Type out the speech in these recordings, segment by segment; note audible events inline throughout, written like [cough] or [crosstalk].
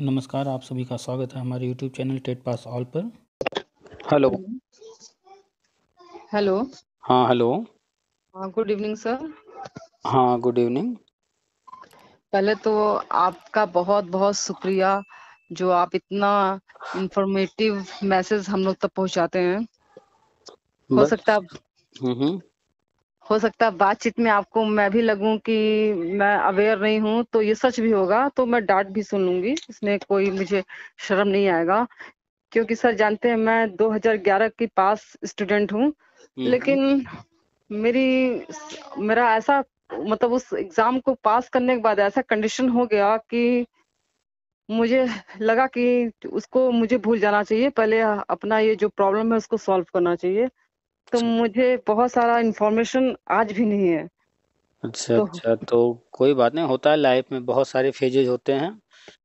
नमस्कार आप सभी का स्वागत है हमारे YouTube channel TET pass all पर हेलो हेलो हाँ हेलो हाँ गुड इवनिंग सर हाँ गुड इवनिंग पहले तो आपका बहुत बहुत शुक्रिया जो आप इतना इंफॉर्मेटिव मैसेज हम लोग तक पहुंचाते हैं हो सकता है हम्म, हम्म। हो सकता है बातचीत में आपको मैं भी लगूं कि मैं अवेयर नहीं हूं तो ये सच भी होगा तो मैं डांट भी सुन लूंगी इसमें कोई मुझे शर्म नहीं आएगा क्योंकि सर जानते हैं मैं 2011 की पास स्टूडेंट हूं हम्म। लेकिन मेरी मेरा ऐसा मतलब उस एग्जाम को पास करने के बाद ऐसा कंडीशन हो गया कि मुझे लगा कि उसको मुझे भूल जाना चाहिए पहले अपना ये जो प्रॉब्लम है उसको सॉल्व करना चाहिए तो अच्छा। मुझे बहुत सारा इन्फॉर्मेशन आज भी नहीं है अच्छा तो अच्छा तो कोई बात नहीं होता है लाइफ में बहुत सारे फेजेज होते हैं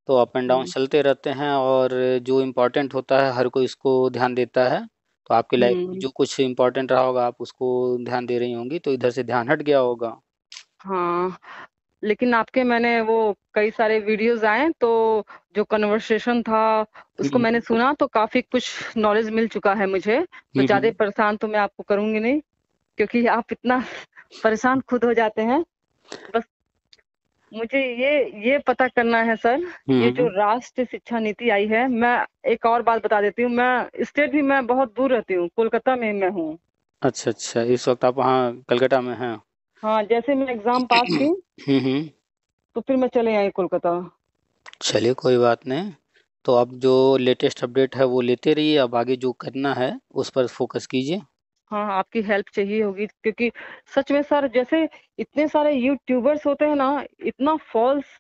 तो अप एंड डाउन चलते रहते हैं और जो इम्पोर्टेंट होता है हर कोई इसको ध्यान देता है तो आपकी लाइफ में हम्म। जो कुछ इम्पोर्टेंट रहा होगा आप उसको ध्यान दे रही होंगी तो इधर से ध्यान हट गया होगा हाँ लेकिन आपके मैंने वो कई सारे वीडियोस आए तो जो कन्वर्सेशन था उसको हम्म। मैंने सुना तो काफी कुछ नॉलेज मिल चुका है मुझे तो ज्यादा हम्म। परेशान तो मैं आपको करूंगी नहीं क्योंकि आप इतना [laughs] परेशान खुद हो जाते हैं बस मुझे ये ये पता करना है सर ये जो राष्ट्रीय शिक्षा नीति आई है मैं एक और बात बता देती हूँ मैं स्टेट भी मैं बहुत दूर रहती हूँ कोलकाता में मैं हूँ अच्छा अच्छा इस वक्त आप वहाँ कलकत्ता में हैं हाँ जैसे मैं एग्जाम पास की तो फिर मैं चले आई कोलकाता चलिए कोई बात नहीं तो अब जो लेटेस्ट अपडेट है वो लेते रहिए अब आगे जो करना है उस पर फोकस कीजिए हाँ आपकी हेल्प चाहिए होगी क्योंकि सच में सर जैसे इतने सारे यूट्यूबर्स होते हैं ना इतना फॉल्स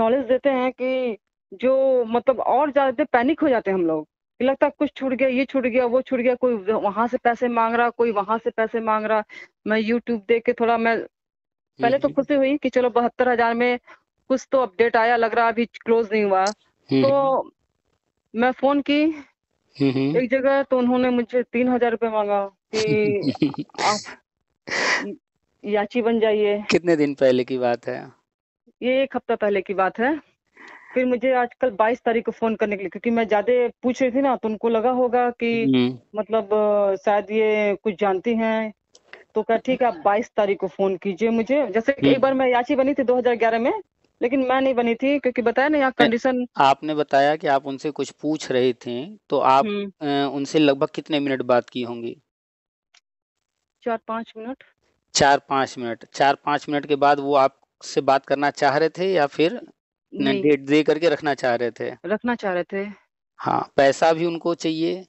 नॉलेज देते हैं कि जो मतलब और ज़्यादा पैनिक हो जाते हैं हम लोग लगता है कुछ छूट गया ये छूट गया वो छूट गया कोई वहाँ से पैसे मांग रहा कोई वहाँ से पैसे मांग रहा मैं यूट्यूब देख के थोड़ा मैं पहले हम्म, तो हम्म। खुशी हुई कि चलो बहत्तर हजार में कुछ तो अपडेट आया लग रहा अभी क्लोज नहीं हुआ हम्म, तो मैं फोन की एक जगह तो उन्होंने मुझे तीन हजार रूपए मांगा कि [laughs] आप याची बन जाइए कितने दिन पहले की बात है ये एक हफ्ता पहले की बात है फिर मुझे आजकल 22 तारीख को फोन करने के लिए क्योंकि मैं ज्यादा पूछ रही थी ना तो उनको लगा होगा कि मतलब शायद ये कुछ जानती हैं तो क्या ठीक है आप बाईस तारीख को फोन कीजिए मुझे जैसे कई हम्म। बार मैं याची बनी थी 2011 में लेकिन मैं नहीं बनी थी क्योंकि बताया ना यहाँ कंडीशन आपने बताया कि आप उनसे कुछ पूछ रहे थे तो आप हम्म। उनसे लगभग कितने मिनट बात की होंगी चार पाँच मिनट चार पाँच मिनट चार पाँच मिनट के बाद वो आपसे बात करना चाह रहे थे या फिर डेट दे करके रखना चाह रहे थे रखना चाह रहे थे हाँ पैसा भी उनको चाहिए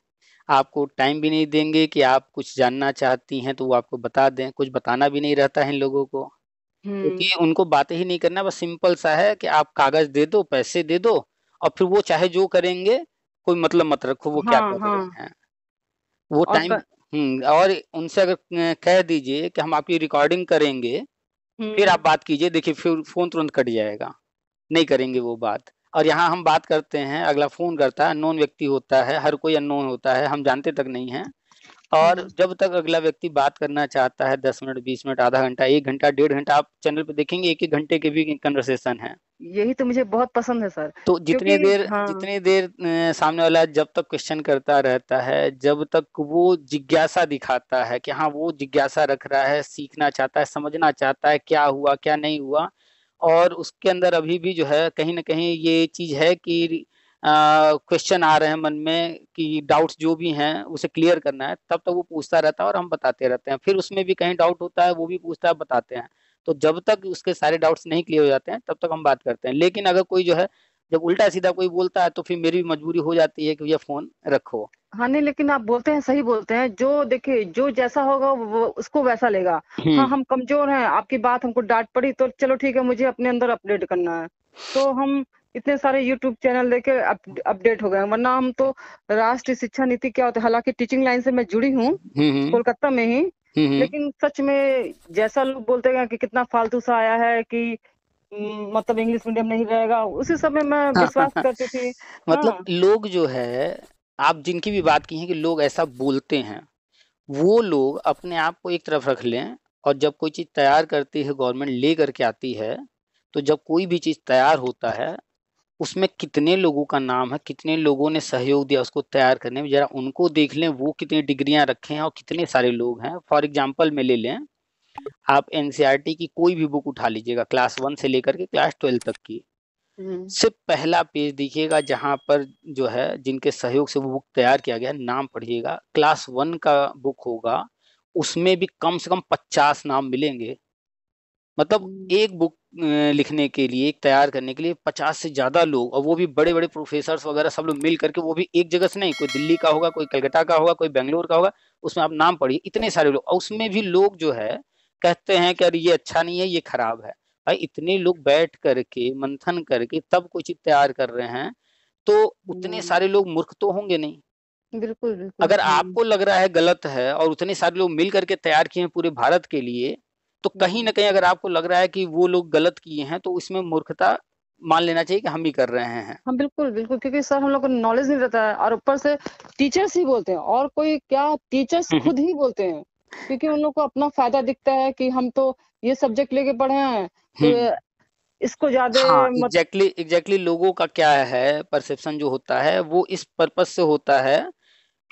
आपको टाइम भी नहीं देंगे कि आप कुछ जानना चाहती हैं तो वो आपको बता दें कुछ बताना भी नहीं रहता है इन लोगों को हम्म। क्योंकि उनको बातें ही नहीं करना बस सिंपल सा है कि आप कागज दे दो पैसे दे दो और फिर वो चाहे जो करेंगे कोई मतलब मत रखो वो हाँ, क्या कर हाँ. रहे हैं वो टाइम हम्म और उनसे अगर कह दीजिए कि हम आपकी रिकॉर्डिंग करेंगे फिर हम्म। आप बात कीजिए देखिए फिर फोन तुरंत कट जाएगा नहीं करेंगे वो बात और यहाँ हम बात करते हैं अगला फोन करता है अनोन व्यक्ति होता है हर कोई अनोन होता है हम जानते तक नहीं है और हम्म। जब तक अगला व्यक्ति बात करना चाहता है दस मिनट बीस मिनट आधा घंटा एक घंटा डेढ़ घंटा आप चैनल पे देखेंगे एक एक घंटे के भी कन्वर्सेशन है यही तो मुझे बहुत पसंद है सर तो जितनी देर हाँ। जितनी देर सामने वाला जब तक क्वेश्चन करता रहता है जब तक वो जिज्ञासा दिखाता है कि हाँ वो जिज्ञासा रख रहा है सीखना चाहता है समझना चाहता है क्या हुआ क्या नहीं हुआ और उसके अंदर अभी भी जो है कहीं ना कहीं ये चीज है कि क्वेश्चन आ रहे हैं मन में कि डाउट्स जो भी हैं उसे क्लियर करना है तब तक वो पूछता रहता है और हम बताते रहते हैं फिर उसमें भी कहीं डाउट होता है वो भी पूछता है बताते हैं तो जब तक उसके सारे डाउट्स नहीं क्लियर हो जाते हैं तब तक हम बात करते हैं लेकिन अगर कोई जो है जब उल्टा सीधा कोई बोलता है तो फिर मेरी भी मजबूरी हो जाती है कि भैया फोन रखो हाँ नहीं लेकिन आप बोलते हैं सही बोलते हैं जो देखिए जो जैसा होगा वो उसको वैसा लेगा हम्म। हाँ हम कमजोर हैं आपकी बात हमको डांट पड़ी तो चलो ठीक है मुझे अपने अंदर अपडेट करना है तो हम इतने सारे यूट्यूब चैनल देखे अपडेट हो गए वरना हम तो राष्ट्रीय शिक्षा नीति क्या होता है हालांकि टीचिंग लाइन से मैं जुड़ी हूँ हम्म, हम्म। कोलकाता में ही लेकिन सच में जैसा लोग बोलते हैं कि कितना फालतू सा आया है कि मतलब इंग्लिश मीडियम नहीं रहेगा उसी समय मैं हाँ, हाँ, विश्वास हाँ। करती थी मतलब लोग जो है आप जिनकी भी बात की है कि लोग ऐसा बोलते हैं वो लोग अपने आप को एक तरफ रख लें और जब कोई चीज़ तैयार करती है गवर्नमेंट ले करके आती है तो जब कोई भी चीज़ तैयार होता है उसमें कितने लोगों का नाम है कितने लोगों ने सहयोग दिया उसको तैयार करने में जरा उनको देख लें वो कितनी डिग्रियां रखे हैं और कितने सारे लोग हैं फॉर एग्जाम्पल में ले लें आप एनसीईआरटी की कोई भी बुक उठा लीजिएगा क्लास वन से लेकर के क्लास ट्वेल्व तक की हम्म। से पहला पेज देखिएगा जहां पर जो है जिनके सहयोग से वो बुक तैयार किया गया है नाम पढ़िएगा क्लास वन का बुक होगा उसमें भी कम से कम पचास नाम मिलेंगे मतलब हम्म। एक बुक लिखने के लिए एक तैयार करने के लिए पचास से ज्यादा लोग और वो भी बड़े बड़े प्रोफेसर वगैरह सब लोग मिल करके वो भी एक जगह से नहीं कोई दिल्ली का होगा कोई कलकत्ता का होगा कोई बेंगलोर का होगा उसमें आप नाम पढ़िए इतने सारे लोग और उसमें भी लोग जो है कहते हैं कि अरे ये अच्छा नहीं है ये खराब है भाई इतने लोग बैठ करके मंथन करके तब कोई चीज तैयार कर रहे हैं तो उतने हम्म। सारे लोग मूर्ख तो होंगे नहीं बिल्कुल बिल्कुल अगर आपको लग रहा है गलत है और उतने सारे लोग मिल करके तैयार किए हैं पूरे भारत के लिए तो कहीं हम्म। ना कहीं अगर आपको लग रहा है कि वो लोग गलत किए हैं तो उसमें मूर्खता मान लेना चाहिए कि हम ही कर रहे हैं हाँ बिल्कुल बिल्कुल क्योंकि सर हम लोग को नॉलेज नहीं रहता है और ऊपर से टीचर्स ही बोलते हैं और कोई क्या टीचर्स हम्म, खुद ही बोलते हैं क्योंकि उन लोग को अपना फायदा दिखता है कि हम तो ये सब्जेक्ट लेके पढ़े हैं तो हम्म। इसको ज्यादा एग्जैक्टली हाँ, एग्जैक्टली लोगों का क्या है परसेप्शन जो होता है वो इस पर्पज से होता है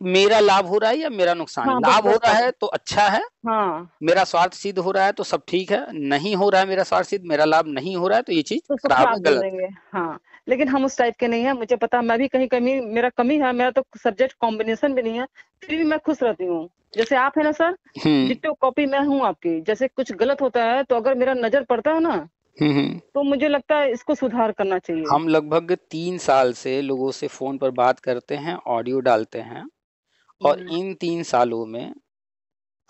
मेरा लाभ हो रहा है या मेरा नुकसान हाँ, लाभ हो रहा है तो अच्छा है हाँ, मेरा स्वार्थ सिद्ध हो रहा है तो सब ठीक है नहीं हो रहा है मेरा स्वार्थ सिद्ध मेरा लाभ नहीं हो रहा है तो ये चीज तो खराब गलत हाँ लेकिन हम उस टाइप के नहीं है मुझे पता मैं भी कहीं कमी मेरा कमी है मेरा तो सब्जेक्ट कॉम्बिनेशन भी नहीं है फिर भी मैं खुश रहती हूँ जैसे आप है ना सर हम्म। जितने कॉपी मैं हूँ आपकी जैसे कुछ गलत होता है तो अगर मेरा नजर पड़ता है ना हम्म, हम्म। तो मुझे लगता है इसको सुधार करना चाहिए हम लगभग तीन साल से लोगों से फोन पर बात करते हैं ऑडियो डालते हैं और इन तीन सालों में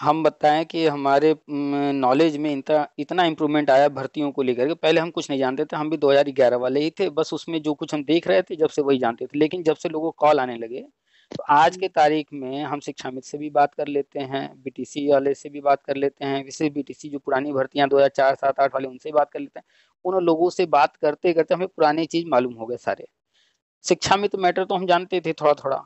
हम बताएं कि हमारे नॉलेज में इतना इतना इम्प्रूवमेंट आया भर्तियों को लेकर के पहले हम कुछ नहीं जानते थे हम भी 2011 वाले ही थे बस उसमें जो कुछ हम देख रहे थे जब से वही जानते थे लेकिन जब से लोगों कॉल आने लगे तो आज के तारीख में हम शिक्षा मित्र से भी बात कर लेते हैं बीटीसी वाले से भी बात कर लेते हैं विशेष बीटीसी जो पुरानी भर्तियां दो हजार चार सात आठ वाले उनसे बात कर लेते हैं उन लोगों से बात करते करते हमें पुरानी चीज मालूम हो गए सारे शिक्षा मित्र मैटर तो हम जानते थे थोड़ा थोड़ा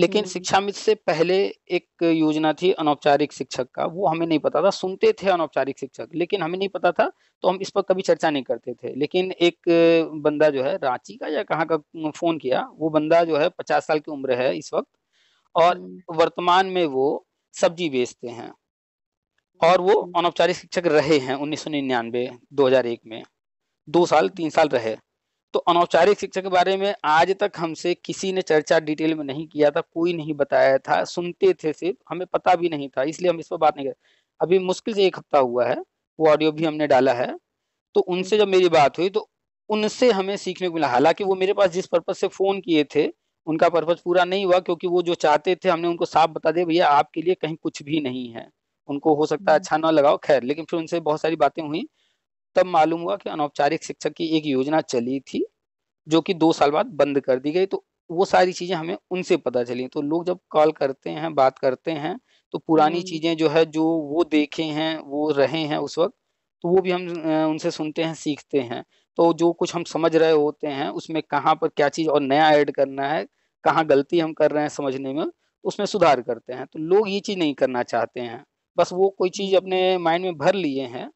लेकिन हम्म। शिक्षा मित्र से पहले एक योजना थी अनौपचारिक शिक्षक का वो हमें नहीं पता था सुनते थे अनौपचारिक शिक्षक लेकिन हमें नहीं पता था तो हम इस पर कभी चर्चा नहीं करते थे लेकिन एक बंदा जो है रांची का या कहाँ का फोन किया वो बंदा जो है पचास साल की उम्र है इस वक्त और हम्म। वर्तमान में वो सब्जी बेचते हैं और वो हम्म। अनौपचारिक शिक्षक रहे हैं उन्नीस सौ दो हजार एक में दो साल तीन साल रहे तो अनौपचारिक शिक्षा के बारे में आज तक हमसे किसी ने चर्चा डिटेल में नहीं किया था कोई नहीं बताया था सुनते थे सिर्फ हमें पता भी नहीं था इसलिए हम इस पर बात नहीं कर अभी मुश्किल से एक हफ्ता हुआ है वो ऑडियो भी हमने डाला है तो उनसे जब मेरी बात हुई तो उनसे हमें सीखने को मिला हालांकि वो मेरे पास जिस पर्पज से फोन किए थे उनका पर्पज पूरा नहीं हुआ क्योंकि वो जो चाहते थे हमने उनको साफ बता दिया भैया आपके लिए कहीं कुछ भी नहीं है उनको हो सकता है हम्म। अच्छा ना लगाओ खैर लेकिन फिर उनसे बहुत सारी बातें हुई तब मालूम हुआ कि अनौपचारिक शिक्षा की एक योजना चली थी जो कि दो साल बाद बंद कर दी गई तो वो सारी चीजें हमें उनसे पता चली तो लोग जब कॉल करते हैं बात करते हैं तो पुरानी हम्म। चीजें जो है जो वो देखे हैं वो रहे हैं उस वक्त तो वो भी हम उनसे सुनते हैं सीखते हैं तो जो कुछ हम समझ रहे होते हैं उसमें कहाँ पर क्या चीज और नया ऐड करना है कहाँ गलती हम कर रहे हैं समझने में तो उसमें सुधार करते हैं तो लोग ये चीज नहीं करना चाहते हैं बस वो कोई चीज हम्म। अपने माइंड में भर लिए हैं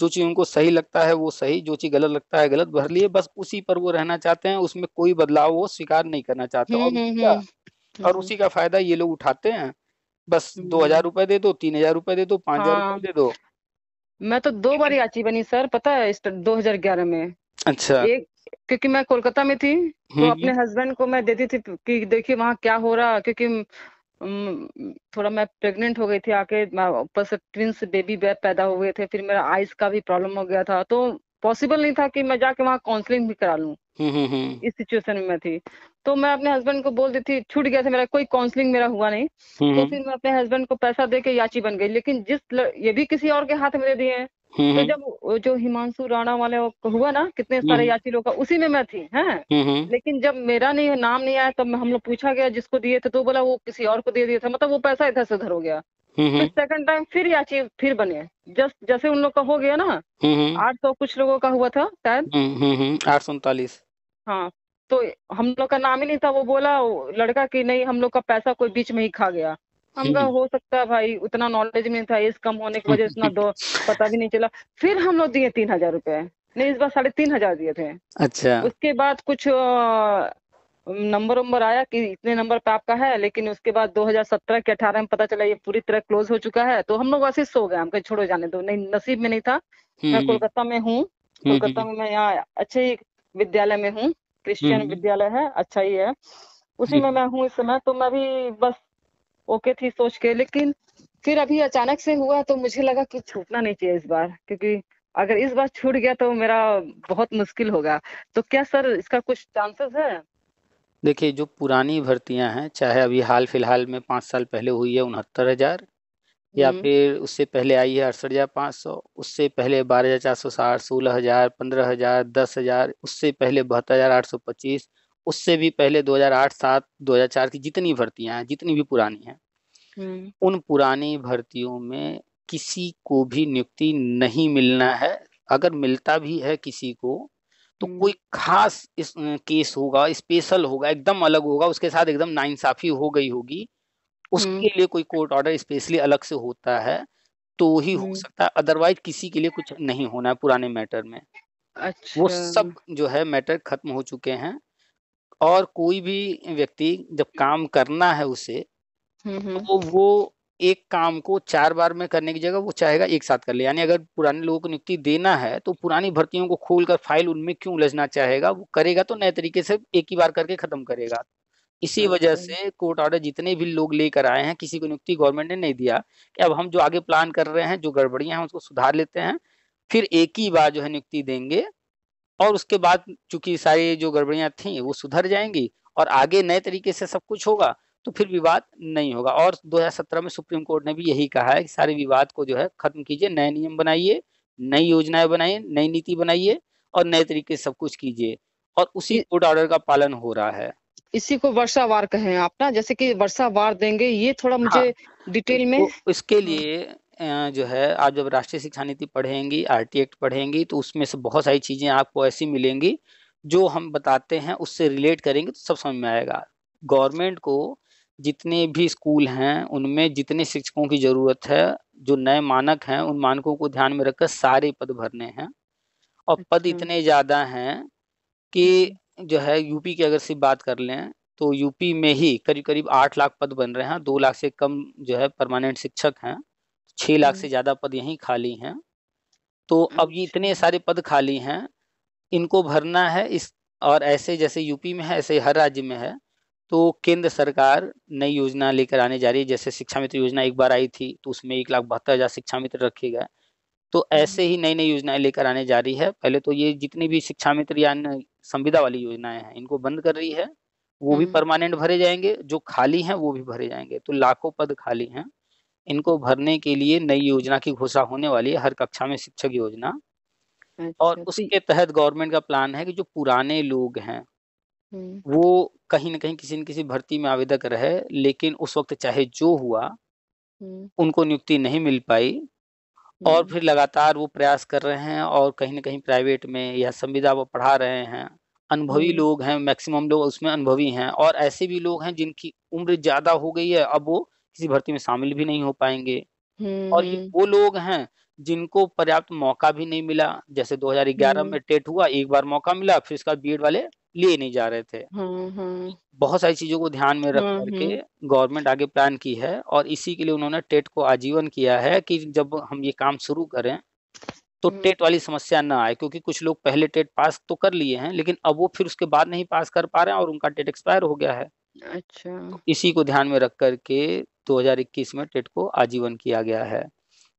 जो चीज उनको सही लगता है वो सही जो चीज गलत लगता है गलत भर लिए बस उसी पर वो रहना चाहते हैं उसमें कोई बदलाव वो स्वीकार नहीं करना चाहते हुँ, हम्म, और, हुँ, हम्म, हुँ, हम्म, और उसी का फायदा ये लोग उठाते हैं बस दो हजार रुपए दे दो तीन हजार रुपए दे दो पांच हजार हाँ, दे दो मैं तो दो बार याची बनी सर पता है दो हजार ग्यारह में अच्छा एक क्योंकि मैं कोलकाता में थी तो अपने हस्बैंड को मैं देती थी कि देखिए वहाँ क्या हो रहा क्योंकि थोड़ा मैं प्रेग्नेंट हो गई थी आके ऊपर से ट्विंस बेबी पैदा हो गए थे फिर मेरा आइज का भी प्रॉब्लम हो गया था तो पॉसिबल नहीं था कि मैं जाके वहाँ काउंसलिंग भी करा लू हम्म, हम्म, हम्म। इस सिचुएशन में मैं थी तो मैं अपने हस्बैंड को बोल देती छूट गया था मेरा कोई काउंसलिंग मेरा हुआ नहीं तो फिर मैं अपने हस्बैंड को पैसा दे के याची बन गई लेकिन जिस ये भी किसी और के हाथ में दे दिए तो जब जो हिमांशु राणा वाले हुआ ना कितने सारे याची लोग का उसी में मैं थी है लेकिन जब मेरा नहीं नाम नहीं आया तब तो हम लोग पूछा गया जिसको दिए थे तो बोला वो किसी और को दे दिए थे मतलब वो पैसा इधर से उधर हो गया फिर सेकंड टाइम फिर याची फिर बने जस्ट जैसे उन लोग का हो गया ना आठ सौ कुछ लोगों का हुआ था शायद आठ सौ उनतालीस हाँ तो हम लोग का नाम ही नहीं था वो बोला लड़का कि नहीं हम लोग का पैसा कोई बीच में ही खा गया हमका हम्म। हो सकता है भाई उतना नॉलेज नहीं था एज कम होने की वजह से दो पता भी नहीं चला फिर हम लोग दिए तीन हजार रुपए नहीं इस बार साढ़े तीन हजार दिए थे अच्छा उसके बाद कुछ नंबर नंबर आया कि इतने नंबर पे आपका है लेकिन उसके बाद 2017 के 18 में पता चला ये पूरी तरह क्लोज हो चुका है तो हम लोग वैसे सो गए हम कहीं छोड़ो जाने दो नहीं नसीब में नहीं था हम्म, मैं हम्म। कोलकाता में हूँ कोलकाता में मैं यहाँ अच्छे ही विद्यालय में हूँ क्रिश्चियन विद्यालय है अच्छा ही है उसी में मैं हूँ इस समय तो मैं भी बस ओके थी सोच के लेकिन फिर अभी अचानक से हुआ तो मुझे लगा कि छूटना नहीं चाहिए इस बार क्योंकि अगर इस बार छूट गया तो मेरा बहुत मुश्किल होगा तो क्या सर इसका कुछ चांसेस है देखिए जो पुरानी भर्तियां हैं चाहे अभी हाल फिलहाल में पाँच साल पहले हुई है उनहत्तर हजार या हम्म। फिर उससे पहले आई है अड़सठ हजार पाँच सौ उससे पहले बारह हजार चार सौ साठ सोलह हजार पंद्रह हजार दस हजार उससे पहले बहत्तर हजार आठ सौ पच्चीस उससे भी पहले 2008 सात 2004 की जितनी भर्तियां हैं जितनी भी पुरानी हैं हम्म। उन पुरानी भर्तियों में किसी को भी नियुक्ति नहीं मिलना है अगर मिलता भी है किसी को तो हम्म। कोई खास इस केस होगा स्पेशल होगा एकदम अलग होगा उसके साथ एकदम नाइंसाफी हो गई होगी उसके हम्म। लिए कोई कोर्ट ऑर्डर स्पेशली अलग से होता है तो ही हो सकता है अदरवाइज किसी के लिए कुछ नहीं होना है पुराने मैटर में अच्छा। वो सब जो है मैटर खत्म हो चुके हैं और कोई भी व्यक्ति जब काम करना है उसे हम्म, हम्म। तो वो एक काम को चार बार में करने की जगह वो चाहेगा एक साथ कर ले यानी अगर पुराने लोगों को नियुक्ति देना है तो पुरानी भर्तियों को खोलकर फाइल उनमें क्यों उलझना चाहेगा वो करेगा तो नए तरीके से एक ही बार करके खत्म करेगा इसी हाँ वजह से कोर्ट ऑर्डर जितने भी लोग लेकर आए हैं किसी को नियुक्ति गवर्नमेंट ने नहीं दिया कि अब हम जो आगे प्लान कर रहे हैं जो गड़बड़ियां हैं उसको सुधार लेते हैं फिर एक ही बार जो है नियुक्ति देंगे और उसके बाद चूंकि सारी जो गड़बड़ियां थी वो सुधर जाएंगी और आगे नए तरीके से सब कुछ होगा तो फिर विवाद नहीं होगा और 2017 में सुप्रीम कोर्ट ने भी यही कहा है कि सारे विवाद को जो है खत्म कीजिए नए नियम बनाइए नई योजनाएं बनाइए नई नीति बनाइए और नए तरीके से सब कुछ कीजिए और उसी कोर्ट ऑर्डर का पालन हो रहा है इसी को वर्षा वार कहे आप ना जैसे कि वार देंगे ये थोड़ा हाँ। मुझे हाँ, डिटेल में तो इसके लिए जो है आप जब राष्ट्रीय शिक्षा नीति पढ़ेंगी आर टी एक्ट पढ़ेंगी तो उसमें से बहुत सारी चीज़ें आपको ऐसी मिलेंगी जो हम बताते हैं उससे रिलेट करेंगे तो सब समझ में आएगा गवर्नमेंट को जितने भी स्कूल हैं उनमें जितने शिक्षकों की ज़रूरत है जो नए मानक हैं उन मानकों को ध्यान में रखकर सारे पद भरने हैं और पद अच्छा। इतने ज़्यादा हैं कि हम्म। जो है यूपी की अगर सिर्फ बात कर लें तो यूपी में ही करीब करीब आठ लाख पद बन रहे हैं दो लाख से कम जो है परमानेंट शिक्षक हैं छह लाख से हम्म। ज्यादा पद यहीं खाली हैं तो अब ये इतने अच्छा। सारे पद खाली हैं इनको भरना है इस और ऐसे जैसे यूपी में है ऐसे हर राज्य में है तो केंद्र सरकार नई योजना लेकर आने जा रही है जैसे शिक्षा मित्र योजना एक बार आई थी तो उसमें एक लाख बहत्तर हजार शिक्षा मित्र रखे गए तो हम्म। ऐसे ही नई नई योजनाएं लेकर आने जा रही है पहले तो ये जितनी भी शिक्षा मित्र या संविदा वाली योजनाएं हैं इनको बंद कर रही है वो भी हम्म। परमानेंट भरे जाएंगे जो खाली हैं वो भी भरे जाएंगे तो लाखों पद खाली हैं इनको भरने के लिए नई योजना की घोषणा होने वाली है हर कक्षा में शिक्षक योजना अच्छा, और तो उसके तहत गवर्नमेंट का प्लान है कि जो पुराने लोग हैं हम्म। वो कहीं ना कहीं किसी न किसी भर्ती में आवेदक रहे लेकिन उस वक्त चाहे जो हुआ हम्म। उनको नियुक्ति नहीं मिल पाई और हम्म। फिर लगातार वो प्रयास कर रहे हैं और कहीं ना कहीं प्राइवेट में या संविदा वो पढ़ा रहे हैं अनुभवी लोग हैं मैक्सिमम लोग उसमें अनुभवी हैं और ऐसे भी लोग हैं जिनकी उम्र ज्यादा हो गई है अब वो किसी भर्ती में शामिल भी नहीं हो पाएंगे और ये हम्म। वो लोग हैं जिनको पर्याप्त मौका भी नहीं मिला जैसे 2011 हम्म। में टेट हुआ एक बार मौका मिला फिर उसका बीएड वाले लिए नहीं जा रहे थे हम्म, बहुत सारी चीजों को ध्यान में रख करके गवर्नमेंट आगे प्लान की है और इसी के लिए उन्होंने टेट को आजीवन किया है कि जब हम ये काम शुरू करें तो टेट वाली समस्या ना आए क्योंकि कुछ लोग पहले टेट पास तो कर लिए हैं लेकिन अब वो फिर उसके बाद नहीं पास कर पा रहे हैं और उनका टेट एक्सपायर हो गया है अच्छा तो इसी को ध्यान में रख करके 2021 में टेट को आजीवन किया गया है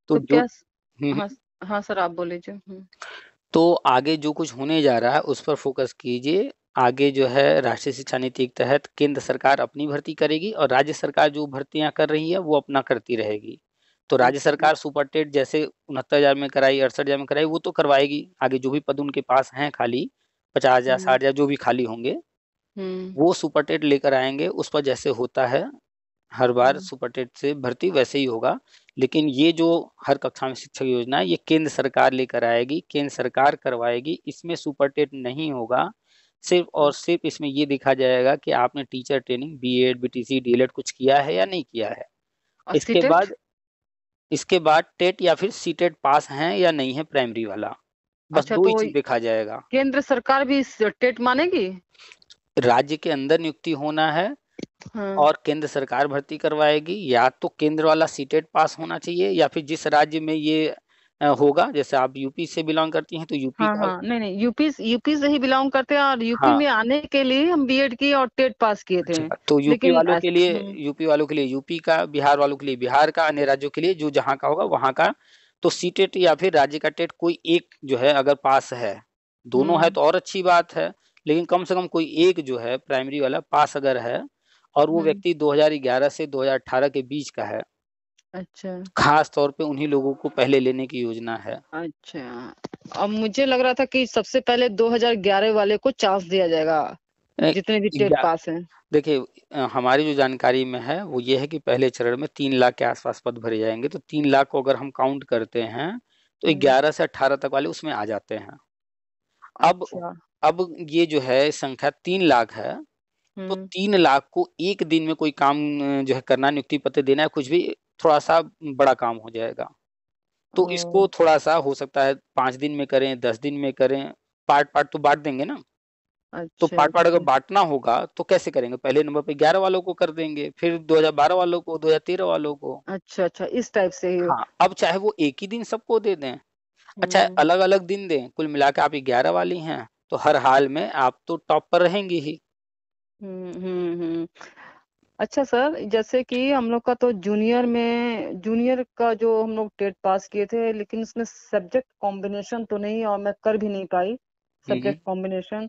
तो, तो जो हम्म। हाँ, हाँ सर आप बोले जो हम्म। तो आगे जो कुछ होने जा रहा है उस पर फोकस कीजिए आगे जो है राष्ट्रीय शिक्षा नीति के तहत केंद्र सरकार अपनी भर्ती करेगी और राज्य सरकार जो भर्तियां कर रही है वो अपना करती रहेगी तो राज्य अच्छा। सरकार सुपर टेट जैसे उनहत्तर हजार में कराई अड़सठ हजार में कराई वो तो करवाएगी आगे जो भी पद उनके पास हैं खाली पचास हजार साठ हम्म। हजार जो भी खाली होंगे वो सुपर टेट लेकर आएंगे उस पर जैसे होता है हर बार हाँ। सुपर टेट से भर्ती वैसे ही होगा लेकिन ये जो हर कक्षा में शिक्षक योजना है ये केंद्र सरकार लेकर आएगी केंद्र सरकार करवाएगी इसमें सुपर टेट नहीं होगा सिर्फ और सिर्फ इसमें ये देखा जाएगा कि आपने teacher training B Ed B T C D Ed कुछ किया है या नहीं किया है इसके बाद इसके बाद टेट या फिर सी टेट पास है या नहीं है प्राइमरी वाला बस अच्छा, दो तो ही देखा जाएगा केंद्र सरकार भी टेट मानेगी राज्य के अंदर नियुक्ति होना है हाँ और केंद्र सरकार भर्ती करवाएगी या तो केंद्र वाला सीटेट पास होना चाहिए या फिर जिस राज्य में ये होगा जैसे आप यूपी से बिलोंग करती हैं तो यूपी हाँ हाँ नहीं नहीं यूपी यूपी से ही बिलोंग करते हैं और यूपी हाँ में आने के लिए हम बीएड की और टेट पास किए थे अच्छा तो यूपी वालों के लिए यूपी वालों के लिए यूपी का बिहार वालों के लिए बिहार का अन्य राज्यों के लिए जो जहाँ का होगा वहाँ का तो सी टेट या फिर राज्य का टेट कोई एक जो है अगर पास है दोनों है हम्म। तो और अच्छी बात है लेकिन कम से कम कोई एक जो है प्राइमरी वाला पास अगर है और वो हम्म। व्यक्ति 2011 से 2018 के बीच का है अच्छा खास तौर पे उन्हीं लोगों को पहले लेने की योजना है अच्छा अब मुझे लग रहा था कि सबसे पहले 2011 वाले को चांस दिया जाएगा जितने भी टेट पास हैं देखिए हमारी जो जानकारी में है वो ये है कि पहले चरण में तीन लाख के आसपास पद भरे जाएंगे तो तीन लाख को अगर हम काउंट करते हैं तो हम्म। ग्यारह से अठारह तक वाले उसमें आ जाते हैं अब अच्छा। अब ये जो है संख्या तीन लाख है तो हम्म। तीन लाख को एक दिन में कोई काम जो है करना नियुक्ति पत्र देना है कुछ भी थोड़ा सा बड़ा काम हो जाएगा तो इसको थोड़ा सा हो सकता है पांच दिन में करें दस दिन में करें पार्ट-पार्ट तो बांट देंगे ना। तो अच्छा, पार्ट-पार्ट अगर अच्छा। बांटना होगा तो कैसे करेंगे? पहले नंबर पे ग्यारह वालों को कर देंगे, फिर दो हजार बारह वालों को, दो हजार तेरह वालों को। अच्छा, अच्छा इस टाइप से हाँ, अब चाहे वो एक ही दिन सबको दे दें। अच्छा अलग हम्म। अलग-अलग दिन दें, कुल मिला के आप ग्यारह वाली हैं, तो हर हाल में आप तो टॉप पर रहेंगी ही। हम्म, हम्म, हम्म अच्छा सर, जैसे कि हम लोग का तो जूनियर में जूनियर का जो हम लोग टेट पास किए थे, लेकिन उसमें सब्जेक्ट कॉम्बिनेशन तो नहीं और मैं कर भी नहीं पाई, हम्म, सब्जेक्ट कॉम्बिनेशन।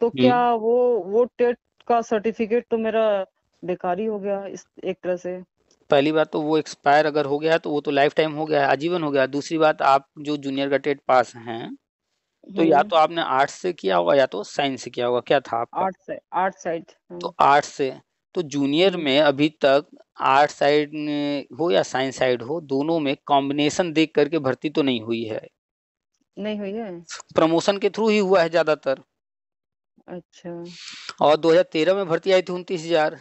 तो क्या वो वो टेट का सर्टिफिकेट तो मेरा बेकार ही हो गया इस एक तरह से? पहली बात तो वो एक्सपायर अगर हो गया है, तो वो तो लाइफ टाइम हो गया है, आजीवन हो गया दूसरी बात आप जो जूनियर का टेट पास हैं तो या हम्म। तो आपने आर्ट्स से किया होगा या तो साइंस से किया होगा क्या था आपका आर्ट से आर्ट साइड हम्म। तो आर्ट्स से तो जूनियर हम्म। में अभी तक आर्ट साइड हो या साइंस साइड हो दोनों में कॉम्बिनेशन देख करके भर्ती तो नहीं हुई है नहीं हुई है प्रमोशन के थ्रू ही हुआ है ज्यादातर अच्छा और 2013 में भर्ती आई थी उनतीस हजार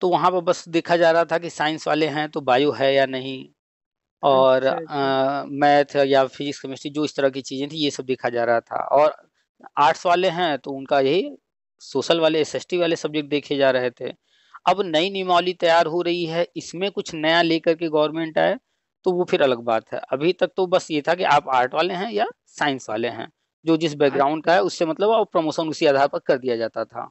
तो वहां पर बस देखा जा रहा था कि साइंस वाले हैं तो बायो है या नहीं और अच्छा, अच्छा। मैथ या फिजिक्स केमिस्ट्री जो इस तरह की चीज़ें थी ये सब देखा जा रहा था और आर्ट्स वाले हैं तो उनका यही सोशल वाले एस वाले सब्जेक्ट देखे जा रहे थे अब नई नियमावली तैयार हो रही है इसमें कुछ नया लेकर के गवर्नमेंट आए तो वो फिर अलग बात है अभी तक तो बस ये था कि आप आर्ट वाले हैं या साइंस वाले हैं जो जिस बैकग्राउंड अच्छा। का है उससे मतलब प्रमोशन उसी आधार पर कर दिया जाता था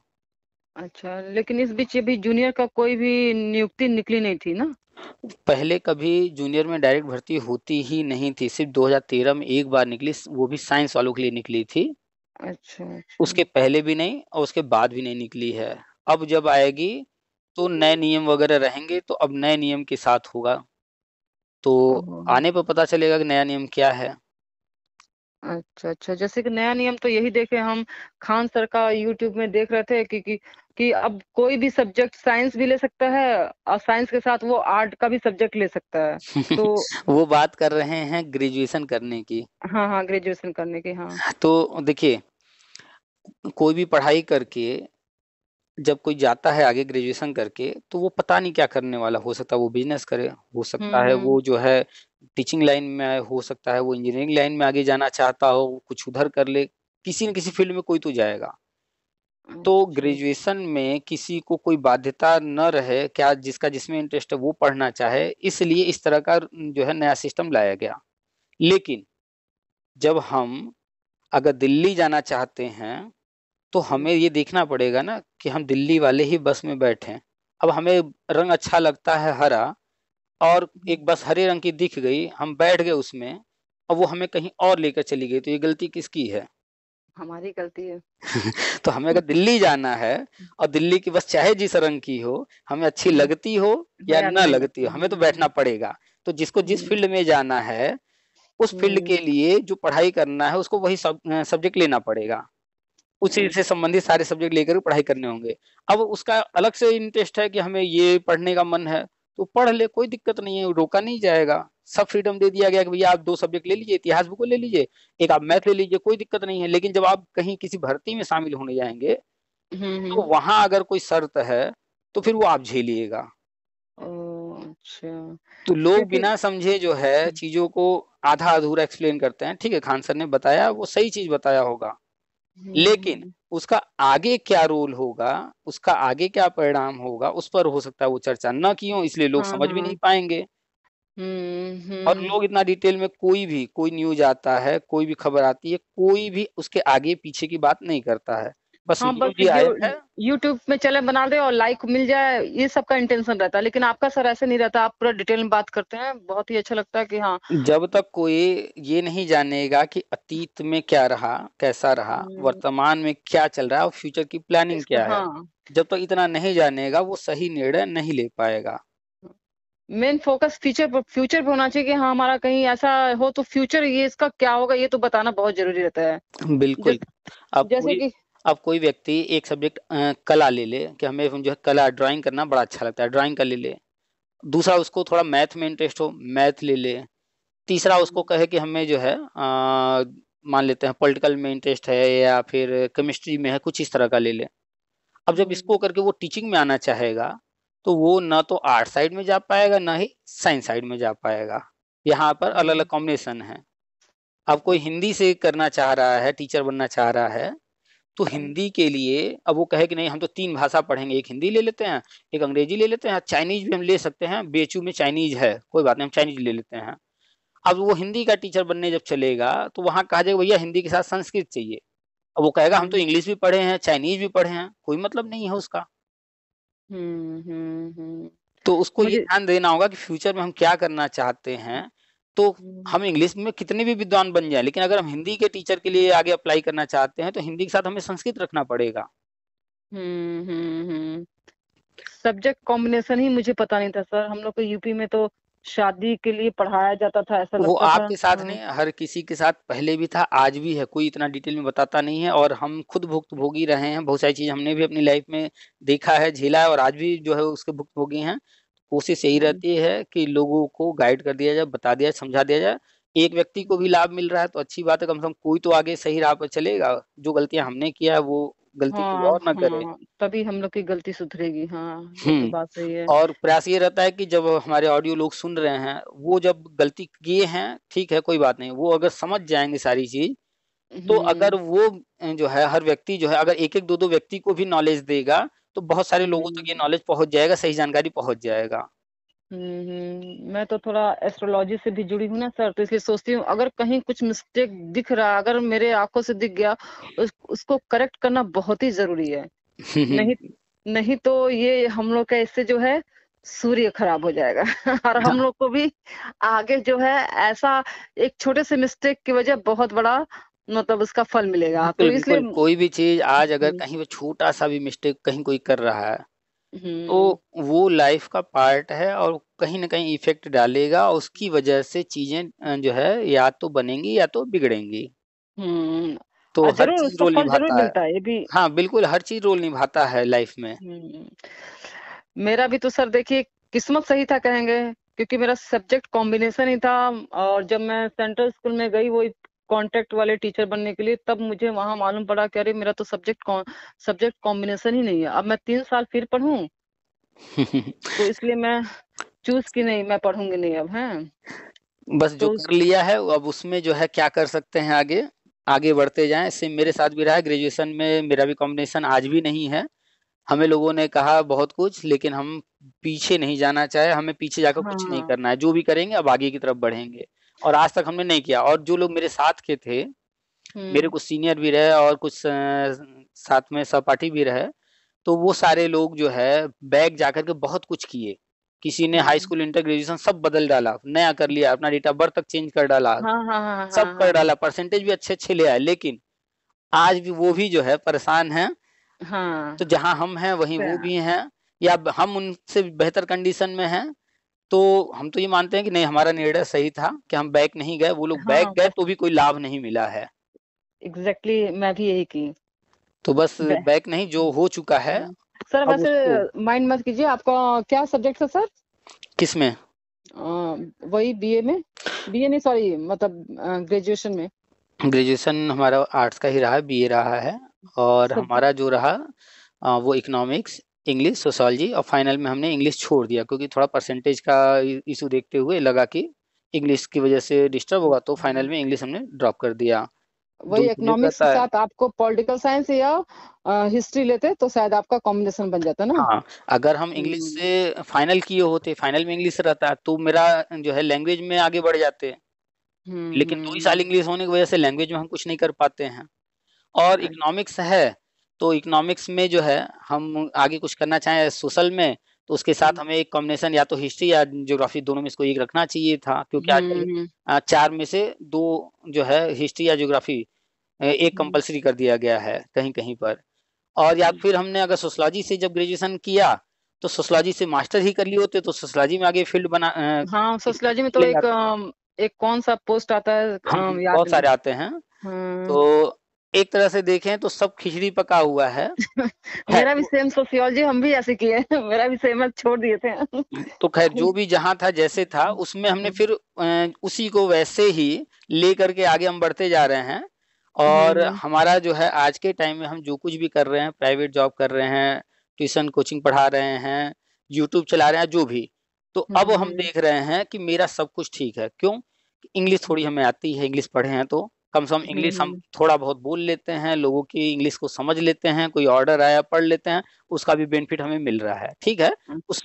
अच्छा लेकिन इस बीच अभी जूनियर का कोई भी नियुक्ति निकली नहीं थी ना पहले कभी जूनियर में डायरेक्ट भर्ती होती ही नहीं थी सिर्फ 2013 में एक बार निकली वो भी साइंस वालों के लिए निकली थी अच्छा, अच्छा उसके पहले भी नहीं और उसके बाद भी नहीं निकली है अब जब आएगी तो नए नियम वगैरह रहेंगे तो अब नए नियम के साथ होगा तो आने पर पता चलेगा कि नया नियम क्या है अच्छा अच्छा जैसे कि नया नियम तो यही देखे हम खान सर का यूट्यूब में देख रहे थे कि, कि कि अब कोई भी सब्जेक्ट साइंस भी ले सकता है और साइंस के साथ वो आर्ट का भी सब्जेक्ट ले सकता है तो [laughs] वो बात कर रहे हैं ग्रेजुएशन करने की हाँ हाँ ग्रेजुएशन करने की हाँ तो देखिए कोई भी पढ़ाई करके जब कोई जाता है आगे ग्रेजुएशन करके तो वो पता नहीं क्या करने वाला हो सकता है वो बिजनेस करे हो सकता है हम्म, वो हम्म। जो है टीचिंग लाइन में हो सकता है वो इंजीनियरिंग लाइन में आगे जाना चाहता हो कुछ उधर कर ले किसी न किसी फील्ड में कोई तो जाएगा तो अच्छा। ग्रेजुएशन में किसी को कोई बाध्यता न रहे क्या जिसका जिसमें इंटरेस्ट है वो पढ़ना चाहे इसलिए इस तरह का जो है नया सिस्टम लाया गया लेकिन जब हम अगर दिल्ली जाना चाहते हैं तो हमें ये देखना पड़ेगा ना कि हम दिल्ली वाले ही बस में बैठे अब हमें रंग अच्छा लगता है हरा और एक बस हरे रंग की दिख गई हम बैठ गए उसमें और वो हमें कहीं और लेकर चली गई तो ये गलती किसकी है हमारी गलती है [laughs] तो हमें अगर दिल्ली जाना है और दिल्ली की बस चाहे जिस रंग की हो हमें अच्छी लगती हो या ना लगती हो हमें तो बैठना पड़ेगा तो जिसको जिस हम्म। फील्ड में जाना है उस फील्ड हम्म। के लिए जो पढ़ाई करना है उसको वही सब, सब्जेक्ट लेना पड़ेगा उसी हम्म। से संबंधित सारे सब्जेक्ट लेकर पढ़ाई करने होंगे अब उसका अलग से इंटरेस्ट है कि हमें ये पढ़ने का मन है तो पढ़ ले कोई दिक्कत नहीं है रोका नहीं जाएगा सब फ्रीडम दे दिया गया कि भैया आप दो सब्जेक्ट ले लीजिए इतिहास भूगोल ले लीजिए एक आप मैथ ले लीजिए कोई दिक्कत नहीं है लेकिन जब आप कहीं किसी भर्ती में शामिल होने जाएंगे हम्म, हम्म। तो वहां अगर कोई शर्त है तो फिर वो आप झेलिएगा अच्छा। तो लोग बिना समझे जो है हम्म। चीजों को आधा अधूरा एक्सप्लेन करते हैं ठीक है खान सर ने बताया वो सही चीज बताया होगा लेकिन उसका आगे क्या रोल होगा उसका आगे क्या परिणाम होगा उस पर हो सकता है वो चर्चा न की हो इसलिए लोग समझ भी हाँ, हाँ। नहीं पाएंगे हम्म और लोग इतना डिटेल में कोई भी कोई न्यूज़ आता है, कोई भी खबर आती है, कोई भी उसके आगे पीछे की बात नहीं करता है। बस हाँ, बस है। यूट्यूब में चले बना दे और लाइक मिल जाए ये सबका इंटेंशन रहता है लेकिन आपका सर ऐसे नहीं रहता आप पूरा डिटेल में बात करते हैं बहुत ही अच्छा लगता है कि हाँ जब तक कोई ये नहीं जानेगा कि अतीत में क्या रहा, कैसा रहा, हम्म। वर्तमान में क्या चल रहा है और फ्यूचर की प्लानिंग क्या है। हाँ। जब तक इतना नहीं जानेगा, वो सही निर्णय नहीं ले पाएगा। मेन फोकस फ्यूचर फ्यूचर पे होना चाहिए कि हाँ हमारा कहीं ऐसा हो तो फ्यूचर ये इसका क्या होगा ये तो बताना बहुत जरूरी रहता है बिल्कुल अब जैसे कि अब कोई व्यक्ति एक सब्जेक्ट कला ले ले कि हमें जो है कला ड्राइंग करना बड़ा अच्छा लगता है ड्राइंग का ले ले दूसरा उसको थोड़ा मैथ में इंटरेस्ट हो मैथ ले ले तीसरा उसको कहे कि हमें जो है मान लेते हैं पॉलिटिकल में इंटरेस्ट है या फिर केमिस्ट्री में है कुछ इस तरह का ले ले अब जब हम्म। इसको करके वो टीचिंग में आना चाहेगा तो वो ना तो आर्ट साइड में जा पाएगा ना ही साइंस साइड में जा पाएगा यहाँ पर अलग अलग कॉम्बिनेशन है अब कोई हिंदी से करना चाह रहा है टीचर बनना चाह रहा है तो हिंदी के लिए अब वो कहे कि नहीं हम तो तीन भाषा पढ़ेंगे एक हिंदी ले लेते हैं एक अंग्रेजी ले लेते हैं चाइनीज भी हम ले सकते हैं बेचू में चाइनीज है कोई बात नहीं हम चाइनीज ले लेते हैं अब वो हिंदी का टीचर बनने जब चलेगा तो वहाँ कहा जाएगा भैया हिंदी के साथ संस्कृत चाहिए अब वो कहेगा हम तो इंग्लिश हम्म। भी पढ़े हैं चाइनीज भी पढ़े हैं कोई मतलब नहीं है उसका हम्म, हम्म, हम्म। तो उसको ये ध्यान देना होगा कि फ्यूचर में हम क्या करना चाहते हैं। तो हम इंग्लिश में कितने भी विद्वान बन जाए लेकिन अगर हम हिंदी के टीचर के लिए आगे अप्लाई करना चाहते हैं, तो हिंदी के साथ हमें संस्कृत रखना पड़ेगा। हम्म हम्म हम्म सब्जेक्ट कॉम्बिनेशन ही मुझे पता नहीं था सर, हम लोग को तो यूपी में तो शादी के लिए पढ़ाया जाता था ऐसा वो आपके साथ हाँ। नहीं हर किसी के साथ पहले भी था आज भी है कोई इतना डिटेल में बताता नहीं है और हम खुद भुक्त भोगी रहे हैं बहुत सारी चीज हमने भी अपनी लाइफ में देखा है झेला है और आज भी जो है उसके भुक्त भोगी हैं कोशिश यही हम्म। रहती है कि लोगों को गाइड कर दिया जाए बता दिया समझा दिया जाए एक व्यक्ति को भी लाभ मिल रहा है तो अच्छी बात है कम से कम कोई तो आगे सही राह पर चलेगा जो गलतियां हमने किया है वो गलती की हाँ और ना करे हाँ, तभी हम लोग की गलती सुधरेगी हाँ तो हम्म, बात सही है और प्रयास ये रहता है कि जब हमारे ऑडियो लोग सुन रहे हैं वो जब गलती किए हैं ठीक है कोई बात नहीं वो अगर समझ जाएंगे सारी चीज तो अगर हम्म। वो जो है हर व्यक्ति जो है अगर एक एक दो दो व्यक्ति को भी नॉलेज देगा तो बहुत सारे लोगों तक ये नॉलेज हम्म। पहुंच जाएगा सही जानकारी पहुंच जाएगा हम्म, मैं तो थोड़ा एस्ट्रोलॉजी से भी जुड़ी हूँ ना सर तो इसलिए सोचती हूँ अगर कहीं कुछ मिस्टेक दिख रहा अगर मेरे आंखों से दिख गया उस, उसको करेक्ट करना बहुत ही जरूरी है नहीं नहीं तो ये हम लोग का इससे जो है सूर्य खराब हो जाएगा [laughs] और हम लोग को भी आगे जो है ऐसा एक छोटे से मिस्टेक की वजह बहुत बड़ा मतलब उसका फल मिलेगा तो इसलिए कोई भी चीज आज अगर हम्म। कहीं वो छोटा सा भी मिस्टेक कहीं कोई कर रहा है हम्म। तो वो लाइफ का पार्ट है और कहीं ना कहीं इफ़ेक्ट डालेगा, उसकी वजह से चीज़ें जो है या तो बनेंगी या तो बिगड़ेंगी। हम्म। तो हर ज़रूर चीज़ रोल फल ज़रूर निभाता है। मिलता है, ये भी हाँ, बिल्कुल हर चीज़ रोल निभाता है लाइफ में। हम्म। मेरा भी तो सर देखिए किस्मत सही था कहेंगे, क्योंकि मेरा सब्जेक्ट कॉम्बिनेशन ही था और जब मैं सेंट्रल स्कूल में गई वो कांटेक्ट वाले टीचर बनने के लिए तब मुझे वहां मालूम पड़ा कि अरे मेरा तो सब्जेक्ट सब्जेक्ट कॉम्बिनेशन ही नहीं है अब मैं तीन साल फिर पढ़ू तो [laughs] इसलिए मैं चूज की नहीं मैं पढ़ूंगी नहीं अब है बस तो जो कर लिया है अब उसमें जो है क्या कर सकते हैं आगे आगे बढ़ते जाएं इससे मेरे साथ भी रहा है ग्रेजुएशन में मेरा भी कॉम्बिनेशन आज भी नहीं है हमें लोगों ने कहा बहुत कुछ लेकिन हम पीछे नहीं जाना चाहे हमें पीछे जाकर हाँ। कुछ नहीं हाँ। करना है जो भी करेंगे अब आगे की तरफ बढ़ेंगे और आज तक हमने नहीं किया और जो लोग मेरे साथ के थे हम्म। मेरे कुछ सीनियर भी रहे और कुछ साथ में सहपाठी भी रहे तो वो सारे लोग जो है बैग जाकर के बहुत कुछ किए किसी ने हाई स्कूल इंटर ग्रेजुएशन सब बदल डाला नया कर लिया अपना डेट ऑफ बर्थ तक चेंज कर डाला हाँ, हाँ, हाँ, हाँ सब हाँ। कर डाला परसेंटेज भी अच्छे अच्छे ले आए लेकिन आज भी वो भी जो है परेशान है हाँ, तो जहाँ हम हैं वहीं वो अच्छा। भी हैं या हम उनसे बेहतर कंडीशन में हैं तो हम तो ये मानते हैं कि नहीं हमारा निर्णय सही था कि हम बैक नहीं गए वो लोग हाँ, बैक गए तो भी कोई लाभ नहीं मिला है एग्जैक्टली exactly, मैं भी यही की तो बस बैक, नहीं जो हो चुका है हाँ। सर वैसे माइंड मत कीजिए आपका क्या सब्जेक्ट था सर किसमें वही बीए में बीए नहीं सॉरी मतलब ग्रेजुएशन में ग्रेजुएशन हमारा आर्ट्स का ही रहा बीए रहा है और अच्छा। हमारा जो रहा वो इकोनॉमिक्स इंग्लिश सोशोलॉजी और फाइनल में हमने इंग्लिश छोड़ दिया क्योंकि थोड़ा परसेंटेज का इशू देखते हुए लगा कि इंग्लिश की वजह से डिस्टर्ब होगा तो फाइनल में इंग्लिश हमने ड्रॉप कर दिया वही इकोनॉमिक्स के साथ आपको पॉलिटिकल साइंस या हिस्ट्री लेते तो शायद आपका कॉम्बिनेशन बन जाता ना हाँ अगर हम इंग्लिश हम्म। से फाइनल किए होते फाइनल में इंग्लिश रहता तो मेरा जो है लैंग्वेज में आगे बढ़ जाते लेकिन दो हम्म। साल इंग्लिश होने की वजह से लैंग्वेज में हम कुछ नहीं कर पाते हैं और इकोनॉमिक्स हाँ। है तो इकोनॉमिक्स में जो है हम आगे कुछ करना चाहें सोशल में तो उसके साथ हम्म। हमें एक कॉम्बिनेशन या तो हिस्ट्री या ज्योग्राफी दोनों में इसको एक रखना चाहिए था क्योंकि हम्म, आज हम्म। चार में से दो जो है हिस्ट्री या ज्योग्राफी एक कंपलसरी कर दिया गया है कहीं कहीं पर और या फिर हमने अगर सोशलॉजी से जब ग्रेजुएशन किया तो सोशलॉजी से मास्टर ही कर लिए होते तो सोशलॉजी में आगे फील्ड बना हाँ सोशलॉजी में तो एक एक कौन सा पोस्ट आता है हाँ, हाँ, बहुत सारे आते हैं तो एक तरह से देखें तो सब खिचड़ी पका हुआ है [laughs] मेरा भी सेम सोशियोलॉजी हम भी ऐसे किए [laughs] मेरा भी सेम छोड़ दिए थे तो खैर जो भी जहाँ था जैसे था उसमें हमने फिर उसी को वैसे ही लेकर के आगे हम बढ़ते जा रहे हैं और हम्म, हम्म। हमारा जो है आज के टाइम में हम जो कुछ भी कर रहे हैं प्राइवेट जॉब कर रहे हैं ट्यूशन कोचिंग पढ़ा रहे हैं यूट्यूब चला रहे हैं जो भी तो हम्म, अब हम देख रहे हैं कि मेरा सब कुछ ठीक है क्यों इंग्लिश थोड़ी हमें आती है इंग्लिश पढ़े हैं तो कम से कम इंग्लिश हम हम्म। थोड़ा बहुत बोल लेते हैं लोगों की इंग्लिश को समझ लेते हैं कोई ऑर्डर आया पढ़ लेते हैं उसका भी बेनिफिट हमें मिल रहा है ठीक है हाँ। उस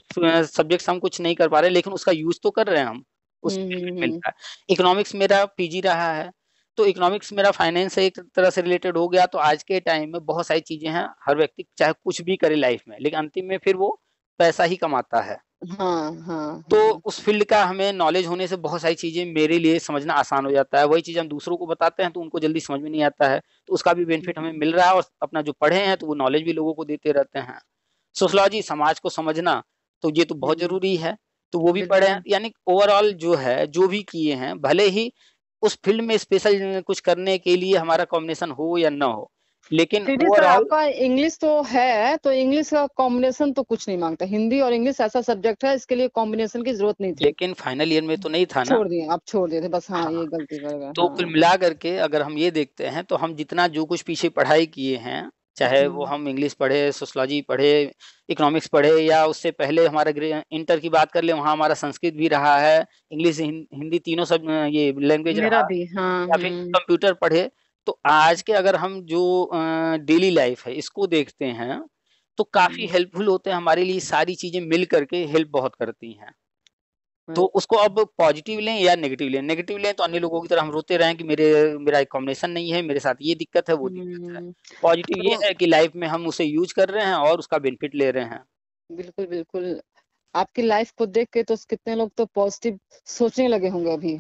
सब्जेक्ट से हम कुछ नहीं कर पा रहे लेकिन उसका यूज तो कर रहे हैं हम उस हम्म, हम्म, मिल रहा है इकोनॉमिक्स मेरा पीजी रहा है तो इकोनॉमिक्स मेरा फाइनेंस से एक तरह से रिलेटेड हो गया तो आज के टाइम में बहुत सारी चीजें हैं हर व्यक्ति चाहे कुछ भी करे लाइफ में लेकिन अंतिम में फिर वो पैसा ही कमाता है हाँ, हाँ, तो हाँ। उस फील्ड का हमें नॉलेज होने से बहुत सारी चीजें मेरे लिए समझना आसान हो जाता है वही चीज हम दूसरों को बताते हैं तो उनको जल्दी समझ में नहीं आता है तो उसका भी बेनिफिट हमें मिल रहा है और अपना जो पढ़े हैं तो वो नॉलेज भी लोगों को देते रहते हैं सोशलॉजी समाज को समझना तो ये तो बहुत जरूरी है तो वो भी पढ़े हैं यानी ओवरऑल जो है जो भी किए हैं भले ही उस फील्ड में स्पेशल कुछ करने के लिए हमारा कॉम्बिनेशन हो या ना हो लेकिन आपका इंग्लिश तो है तो इंग्लिश का कॉम्बिनेशन तो कुछ नहीं मांगता हिंदी और इंग्लिश ऐसा सब्जेक्ट है इसके लिए कॉम्बिनेशन की जरूरत नहीं थी लेकिन फाइनल ईयर में तो नहीं था ना छोड़ दिए आप छोड़ दिए थे बस हाँ, हाँ ये गलती कर गए तो कुल हाँ। मिला करके अगर हम ये देखते हैं तो हम जितना जो कुछ पीछे पढ़ाई किए हैं चाहे वो हम इंग्लिश पढ़े सोशलॉजी पढ़े इकोनॉमिक्स पढ़े या उससे पहले हमारा इंटर की बात कर ले वहाँ हमारा संस्कृत भी रहा है इंग्लिश हिंदी तीनों सब ये लैंग्वेज रहा भी, हाँ, या फिर कंप्यूटर हम्म। पढ़े तो आज के अगर हम जो डेली लाइफ है इसको देखते हैं तो काफी हेल्पफुल हम्म। होते हैं हमारे लिए सारी चीजें मिल करके हेल्प बहुत करती हैं तो हम्म। उसको अब पॉजिटिव लें या नेगेटिव लें नेगेटिव लें तो अन्य लोगों की तरह हम रोते रहें कि मेरे मेरा एक कॉम्बिनेशन नहीं है मेरे साथ ये दिक्कत है वो दिक्कत है पॉजिटिव हम्म। तो, ये है कि लाइफ में हम उसे यूज कर रहे हैं और उसका बेनिफिट ले रहे हैं बिल्कुल बिल्कुल आपकी लाइफ को देख के तो कितने लोग तो पॉजिटिव सोचने लगे होंगे अभी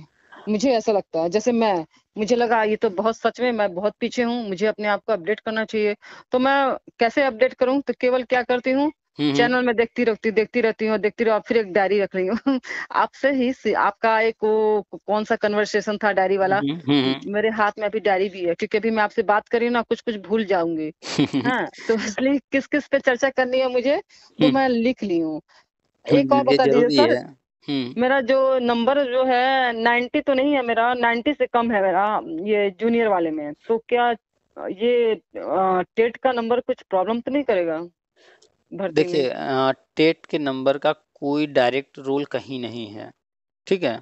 मुझे ऐसा लगता है जैसे मैं मुझे लगा ये तो बहुत सच में मैं बहुत पीछे हूँ मुझे अपने आप को अपडेट करना चाहिए तो मैं कैसे अपडेट करूँ तो केवल क्या करती हूँ हम्म, हम्म। चैनल में देखती रखती देखती रहती हूँ देखती रहो फिर एक डायरी रख रही हूँ [laughs] आपसे ही आपका एक वो कौन सा कन्वर्सेशन था डायरी वाला हम्म, मेरे हाथ में अभी डायरी भी है क्योंकि अभी मैं आपसे बात करी ना कुछ कुछ भूल जाऊंगी [laughs] हाँ तो इसलिए किस किस पे चर्चा करनी है मुझे तो मैं लिख ली हूँ एक और बता दीजिए सर हम्म। मेरा जो नंबर जो है नाइन्टी तो नहीं है मेरा नाइन्टी से कम है मेरा ये जूनियर वाले में तो क्या ये टेट का नंबर कुछ प्रॉब्लम तो नहीं करेगा देखिए टेट के नंबर का कोई डायरेक्ट रोल कहीं नहीं है ठीक है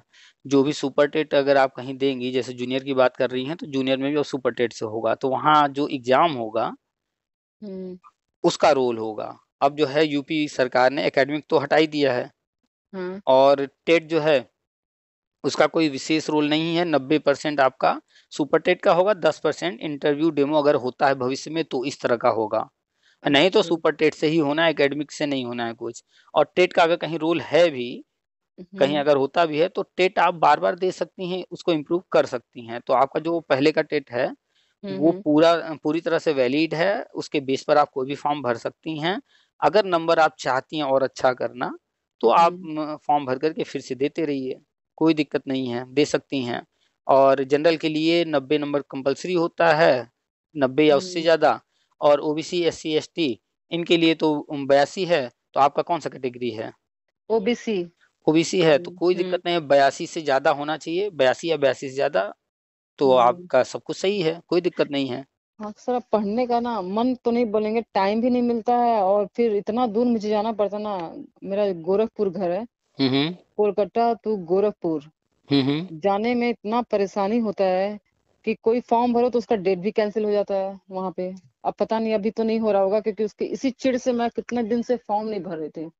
जो भी सुपर टेट अगर आप कहीं देंगी जैसे जूनियर की बात कर रही हैं तो जूनियर में भी और सुपर टेट से होगा तो वहाँ जो एग्जाम होगा हम्म। उसका रोल होगा अब जो है यूपी सरकार ने एकेडमिक तो हटाई दिया है हम्म। और टेट जो है उसका कोई विशेष रोल नहीं है नब्बे परसेंट आपका सुपर टेट का होगा दस परसेंट इंटरव्यू डेमो अगर होता है भविष्य में तो इस तरह का होगा नहीं तो हम्म। सुपर टेट से ही होना है एकेडमिक से नहीं होना है कुछ और टेट का अगर कहीं रोल है भी कहीं हम्म। अगर होता भी है तो टेट आप बार बार दे सकती हैं उसको इम्प्रूव कर सकती हैं तो आपका जो पहले का टेट है वो पूरा पूरी तरह से वैलिड है उसके बेस पर आप कोई भी फॉर्म भर सकती हैं अगर नंबर आप चाहती हैं और अच्छा करना तो हम्म। आप फॉर्म भर करके फिर से देते रहिए कोई दिक्कत नहीं है दे सकती हैं और जनरल के लिए नब्बे नंबर कंपलसरी होता है नब्बे या उससे हम्म। ज़्यादा और O B C S C S T इनके लिए तो बयासी है तो आपका कौन सा कैटेगरी है ओबीसी ओबीसी है तो हम्म, कोई दिक्कत नहीं है बयासी से ज़्यादा होना चाहिए बयासी या बयासी से ज़्यादा तो आपका सब कुछ सही है कोई दिक्कत नहीं है अक्सर अब पढ़ने का ना मन तो नहीं बोलेंगे टाइम भी नहीं मिलता है और फिर इतना दूर मुझे जाना पड़ता ना मेरा गोरखपुर घर है हम्म, हम्म। कोलकाता टू गोरखपुर हम्म, जाने में इतना परेशानी होता है कि कोई फॉर्म भरो तो उसका डेट भी कैंसिल हो जाता है वहां पे अब पता नहीं अभी तो नहीं हो रहा होगा क्योंकि उसके इसी चिड़ से मैं कितने दिन से फॉर्म नहीं भर रही थी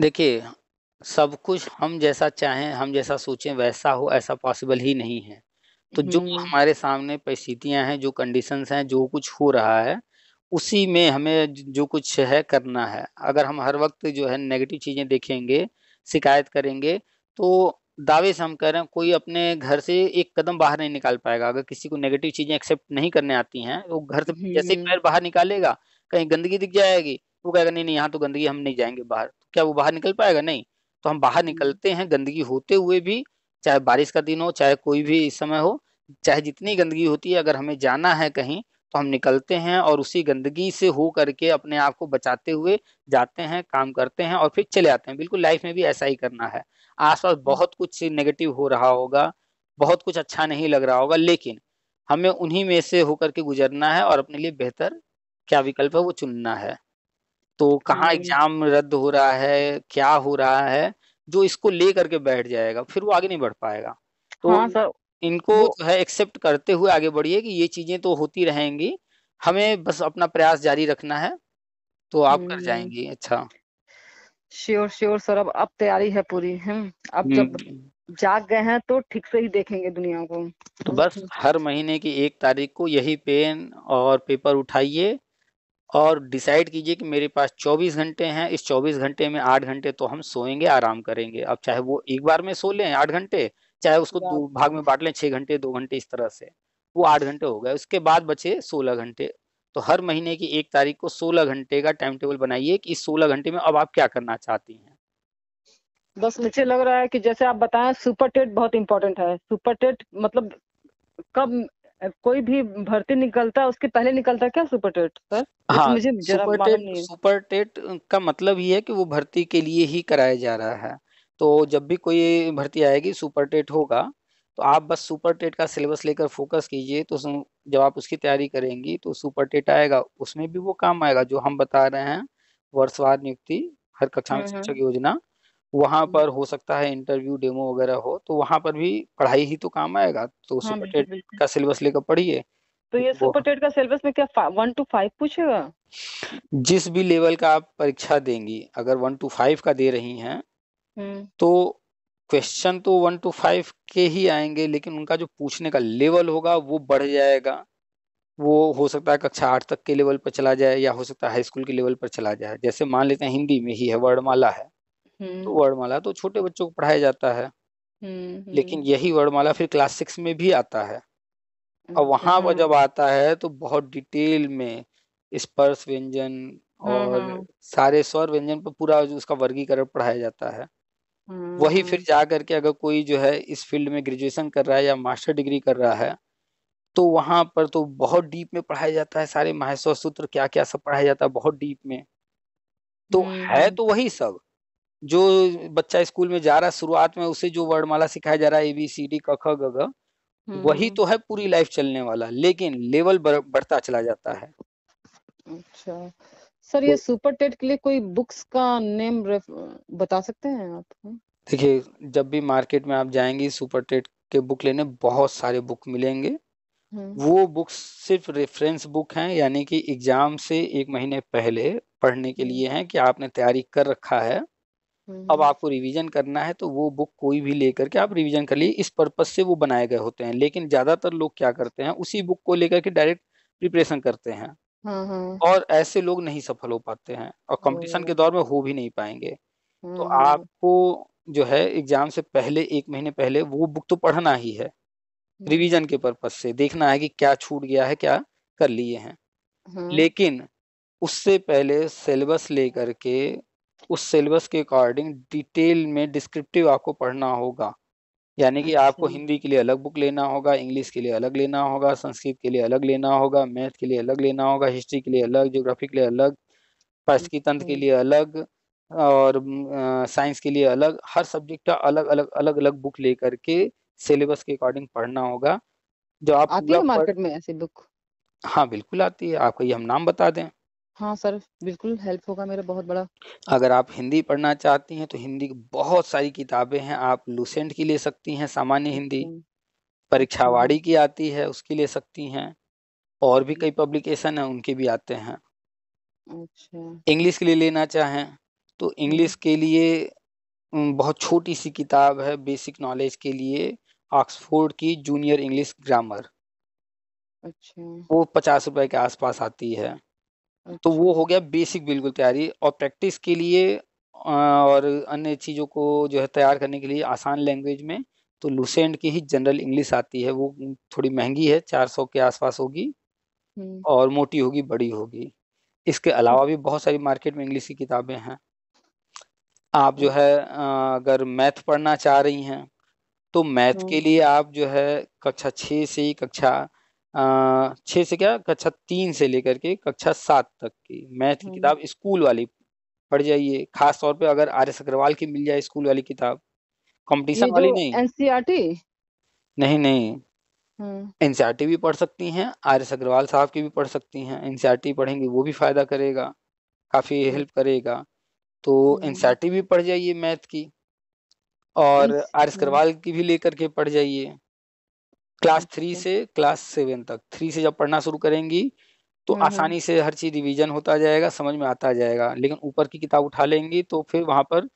देखिए सब कुछ हम जैसा चाहें हम जैसा सोचें वैसा हो ऐसा पॉसिबल ही नहीं है तो जो हम्म। हमारे सामने परिस्थितियां हैं जो कंडीशन हैं जो कुछ हो रहा है उसी में हमें जो कुछ है करना है अगर हम हर वक्त जो है नेगेटिव चीज़ें देखेंगे शिकायत करेंगे तो दावे से हम कह रहे हैं कोई अपने घर से एक कदम बाहर नहीं निकाल पाएगा अगर किसी को नेगेटिव चीजें एक्सेप्ट नहीं करने आती हैं वो घर से जैसे ही पैर हम्म। बाहर निकालेगा कहीं गंदगी दिख जाएगी वो कहेगा नहीं नहीं यहाँ तो गंदगी हम नहीं जाएंगे बाहर तो क्या वो बाहर निकल पाएगा नहीं तो हम बाहर हम्म। निकलते हैं गंदगी होते हुए भी चाहे बारिश का दिन हो चाहे कोई भी समय हो चाहे जितनी गंदगी होती है अगर हमें जाना है कहीं तो हम निकलते हैं और उसी गंदगी से हो करके अपने आप को बचाते हुए जाते हैं काम करते हैं और फिर चले आते हैं बिल्कुल लाइफ में भी ऐसा ही करना है आसपास बहुत कुछ नेगेटिव हो रहा होगा बहुत कुछ अच्छा नहीं लग रहा होगा लेकिन हमें उन्हीं में से होकर के गुजरना है और अपने लिए बेहतर क्या विकल्प है वो चुनना है तो कहाँ एग्जाम हम्म। रद्द हो रहा है क्या हो रहा है जो इसको ले करके बैठ जाएगा फिर वो आगे नहीं बढ़ पाएगा तो हाँ सर इनको जो है एक्सेप्ट करते हुए आगे बढ़िए कि ये चीजें तो होती रहेंगी हमें बस अपना प्रयास जारी रखना है तो आप कर हम्म। जाएंगी अच्छा श्योर श्योर सर अब अब तैयारी है पूरी हम हम्म। अब जब हम्म। जाग गए हैं तो ठीक से ही देखेंगे दुनिया को तो बस हर महीने की एक तारीख को यही पेन और पेपर उठाइए और डिसाइड कीजिए कि मेरे पास 24 घंटे हैं इस 24 घंटे में आठ घंटे तो हम सोएंगे आराम करेंगे अब चाहे वो एक बार में सो लें आठ घंटे चाहे उसको दो भाग में बांट लें छः घंटे दो घंटे इस तरह से वो आठ घंटे हो गए उसके बाद बचे सोलह घंटे तो हर महीने की एक तारीख को सोलह घंटे का टाइम टेबल बनाइए कि इस सोलह घंटे में अब आप क्या करना चाहती हैं बस मुझे लग रहा है कि जैसे आप बताएं सुपर टेट बहुत इम्पोर्टेंट है सुपर टेट मतलब कब कोई भी भर्ती निकलता है उसके पहले निकलता क्या सुपर टेट सर हाँ मुझे सुपर टेट सुपर टेट का मतलब ये है कि वो भर्ती के लिए ही कराया जा रहा है तो जब भी कोई भर्ती आएगी सुपर टेट होगा तो आप बस सुपर टेट का सिलेबस लेकर फोकस कीजिए तो जब आप उसकी तैयारी करेंगी तो सुपर टेट आएगा उसमें भी वो काम आएगा जो हम बता रहे हैं वर्षवार नियुक्ति हर कक्षा में हम्म, हम्म। शिक्षक योजना वहाँ हाँ। पर हो सकता है इंटरव्यू डेमो वगैरह हो तो वहाँ पर भी पढ़ाई ही तो काम आएगा तो हाँ, सुपर टेट का सिलेबस लेकर पढ़िए तो ये सुपर टेट का सिलेबस में क्या वन टू फाइव पूछेगा जिस भी लेवल का आप परीक्षा देंगी अगर वन टू फाइव का दे रही हैं हम्म। तो क्वेश्चन तो वन टू फाइव के ही आएंगे लेकिन उनका जो पूछने का लेवल होगा वो बढ़ जाएगा वो हो सकता है कक्षा आठ तक के लेवल पर चला जाए या हो सकता है हाई स्कूल के लेवल पर चला जाए जैसे मान लेते हैं हिंदी में ही है वर्णमाला है तो हम्म। वर्णमाला तो छोटे बच्चों को पढ़ाया जाता है हम्म, लेकिन हम्म। यही वर्णमाला फिर क्लास सिक्स में भी आता है और वहां पर जब आता है तो बहुत डिटेल में स्पर्श व्यंजन हाँ, और हाँ। सारे स्वर व्यंजन पर पूरा उसका वर्गीकरण पढ़ाया जाता है वही फिर हाँ। जा करके अगर कोई जो है इस फील्ड में ग्रेजुएशन कर रहा है या मास्टर डिग्री कर रहा है तो वहां पर तो बहुत डीप में पढ़ाया जाता है सारे महेश्वर सूत्र क्या क्या सब पढ़ाया जाता है बहुत डीप में तो है तो वही सब जो बच्चा स्कूल में जा रहा है शुरुआत में उसे जो वर्णमाला सिखाया जा रहा है एबीसीडी क ख ग वही हम्म। तो है पूरी लाइफ चलने वाला लेकिन लेवल बढ़ता चला जाता है अच्छा सर ये सुपर तो टेट के लिए कोई बुक्स का नेम बता सकते हैं आप देखिए जब भी मार्केट में आप जाएंगे सुपर टेट के बुक लेने बहुत सारे बुक मिलेंगे हम्म। वो बुक्स सिर्फ रेफरेंस बुक हैं यानी कि एग्जाम से एक महीने पहले पढ़ने के हम्म। लिए हैं कि आपने तैयारी कर रखा है अब हम्म। आपको रिवीजन करना है तो वो बुक कोई भी लेकर के आप रिवीजन कर लिए इस पर्पज से वो बनाए गए होते हैं लेकिन ज्यादातर लोग क्या करते हैं उसी बुक को लेकर के डायरेक्ट प्रिपरेशन करते हैं हाँ, हाँ। और ऐसे लोग नहीं सफल हो पाते हैं और कंपटीशन के दौर में हो भी नहीं पाएंगे तो हम्म। आपको जो है एग्जाम से पहले एक महीने पहले वो बुक तो पढ़ना ही है रिवीजन हम्म। के पर्पज से देखना है कि क्या छूट गया है क्या कर लिए हैं लेकिन उससे पहले सिलेबस लेकर के उस सिलेबस के अकॉर्डिंग डिटेल में डिस्क्रिप्टिव आपको पढ़ना होगा यानी कि आपको अच्छा। हिंदी के लिए अलग बुक लेना होगा इंग्लिश के लिए अलग लेना होगा संस्कृत के लिए अलग लेना होगा मैथ के लिए अलग लेना होगा हिस्ट्री के लिए अलग ज्योग्राफी के लिए अलग अच्छा। पारिस्थितिकी तंत्र के लिए अलग और साइंस के लिए अलग हर सब्जेक्ट का अलग अलग अलग अलग बुक लेकर के सिलेबस के अकॉर्डिंग पढ़ना होगा जो आप आती है मार्केट में ऐसी बुक हाँ बिल्कुल आती है आपको ये हम नाम बता दें हाँ सर बिल्कुल हेल्प होगा मेरा बहुत बड़ा अगर आप हिंदी पढ़ना चाहती हैं तो हिंदी की बहुत सारी किताबें हैं आप लूसेंट की ले सकती हैं सामान्य हिंदी परीक्षावाड़ी की अच्छा। आती है उसकी ले सकती हैं और भी कई पब्लिकेशन हैं उनके भी आते हैं अच्छा इंग्लिश के लिए लेना चाहें तो इंग्लिश हम्म। के लिए बहुत छोटी सी किताब है बेसिक नॉलेज के लिए ऑक्सफोर्ड की जूनियर इंग्लिश ग्रामर अच्छा वो पचास रुपए के आसपास आती है तो वो हो गया बेसिक बिल्कुल तैयारी और प्रैक्टिस के लिए और अन्य चीज़ों को जो है तैयार करने के लिए आसान लैंग्वेज में तो लूसेंट की ही जनरल इंग्लिश आती है वो थोड़ी महंगी है चार सौ के आसपास होगी हम्म। और मोटी होगी बड़ी होगी इसके अलावा भी बहुत सारी मार्केट में इंग्लिश की किताबें हैं आप जो है अगर मैथ पढ़ना चाह रही हैं तो मैथ के हाँ। लिए आप जो है कक्षा छः से कक्षा छः से क्या कक्षा तीन से लेकर के कक्षा सात तक की मैथ की किताब हम्म। स्कूल वाली पढ़ जाइए खास तौर पे अगर आर एस अग्रवाल की मिल जाए स्कूल वाली किताब कंपटीशन वाली नहीं एनसीईआरटी e नहीं नहीं हम्म एनसीईआरटी e भी पढ़ सकती हैं आर एस अग्रवाल साहब की भी पढ़ सकती हैं एनसीईआरटी e पढ़ेंगी वो भी फायदा करेगा काफी हेल्प करेगा तो हम्म एनसीईआरटी भी पढ़ जाइए मैथ की और आर एस अग्रवाल की भी लेकर के पढ़ जाइए क्लास थ्री से क्लास सेवन तक थ्री से जब पढ़ना शुरू करेंगी तो हम्म, हम्म। आसानी से हर चीज रिवीजन होता जाएगा समझ में आता जाएगा लेकिन ऊपर की किताब उठा लेंगी तो फिर वहां पर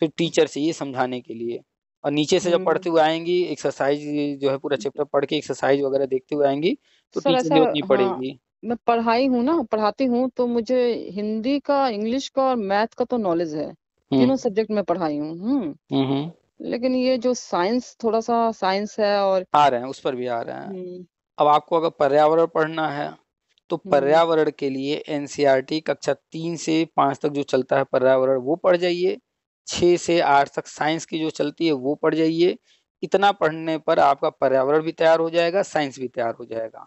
फिर टीचर चाहिए समझाने के लिए और नीचे से जब हम्म, पढ़ते हुए आएंगी एक्सरसाइज जो है पूरा चैप्टर पढ़ के एक्सरसाइज वगैरह देखते हुए आएंगी तो टीचर नहीं पड़ेगी मैं पढ़ाई हूँ ना पढ़ाती हूँ तो मुझे हिंदी का इंग्लिश का और मैथ का तो नॉलेज है तीनों सब्जेक्ट में पढ़ाई हूँ लेकिन ये जो साइंस थोड़ा सा साइंस है और आ रहे हैं उस पर भी आ रहे हैं हम्म। अब आपको अगर पर्यावरण पढ़ना है तो हम्म। पर्यावरण के लिए एनसीईआरटी e कक्षा तीन से पांच तक जो चलता है पर्यावरण वो पढ़ जाइए छः से आठ तक साइंस की जो चलती है वो पढ़ जाइए इतना पढ़ने पर आपका पर्यावरण भी तैयार हो जाएगा साइंस भी तैयार हो जाएगा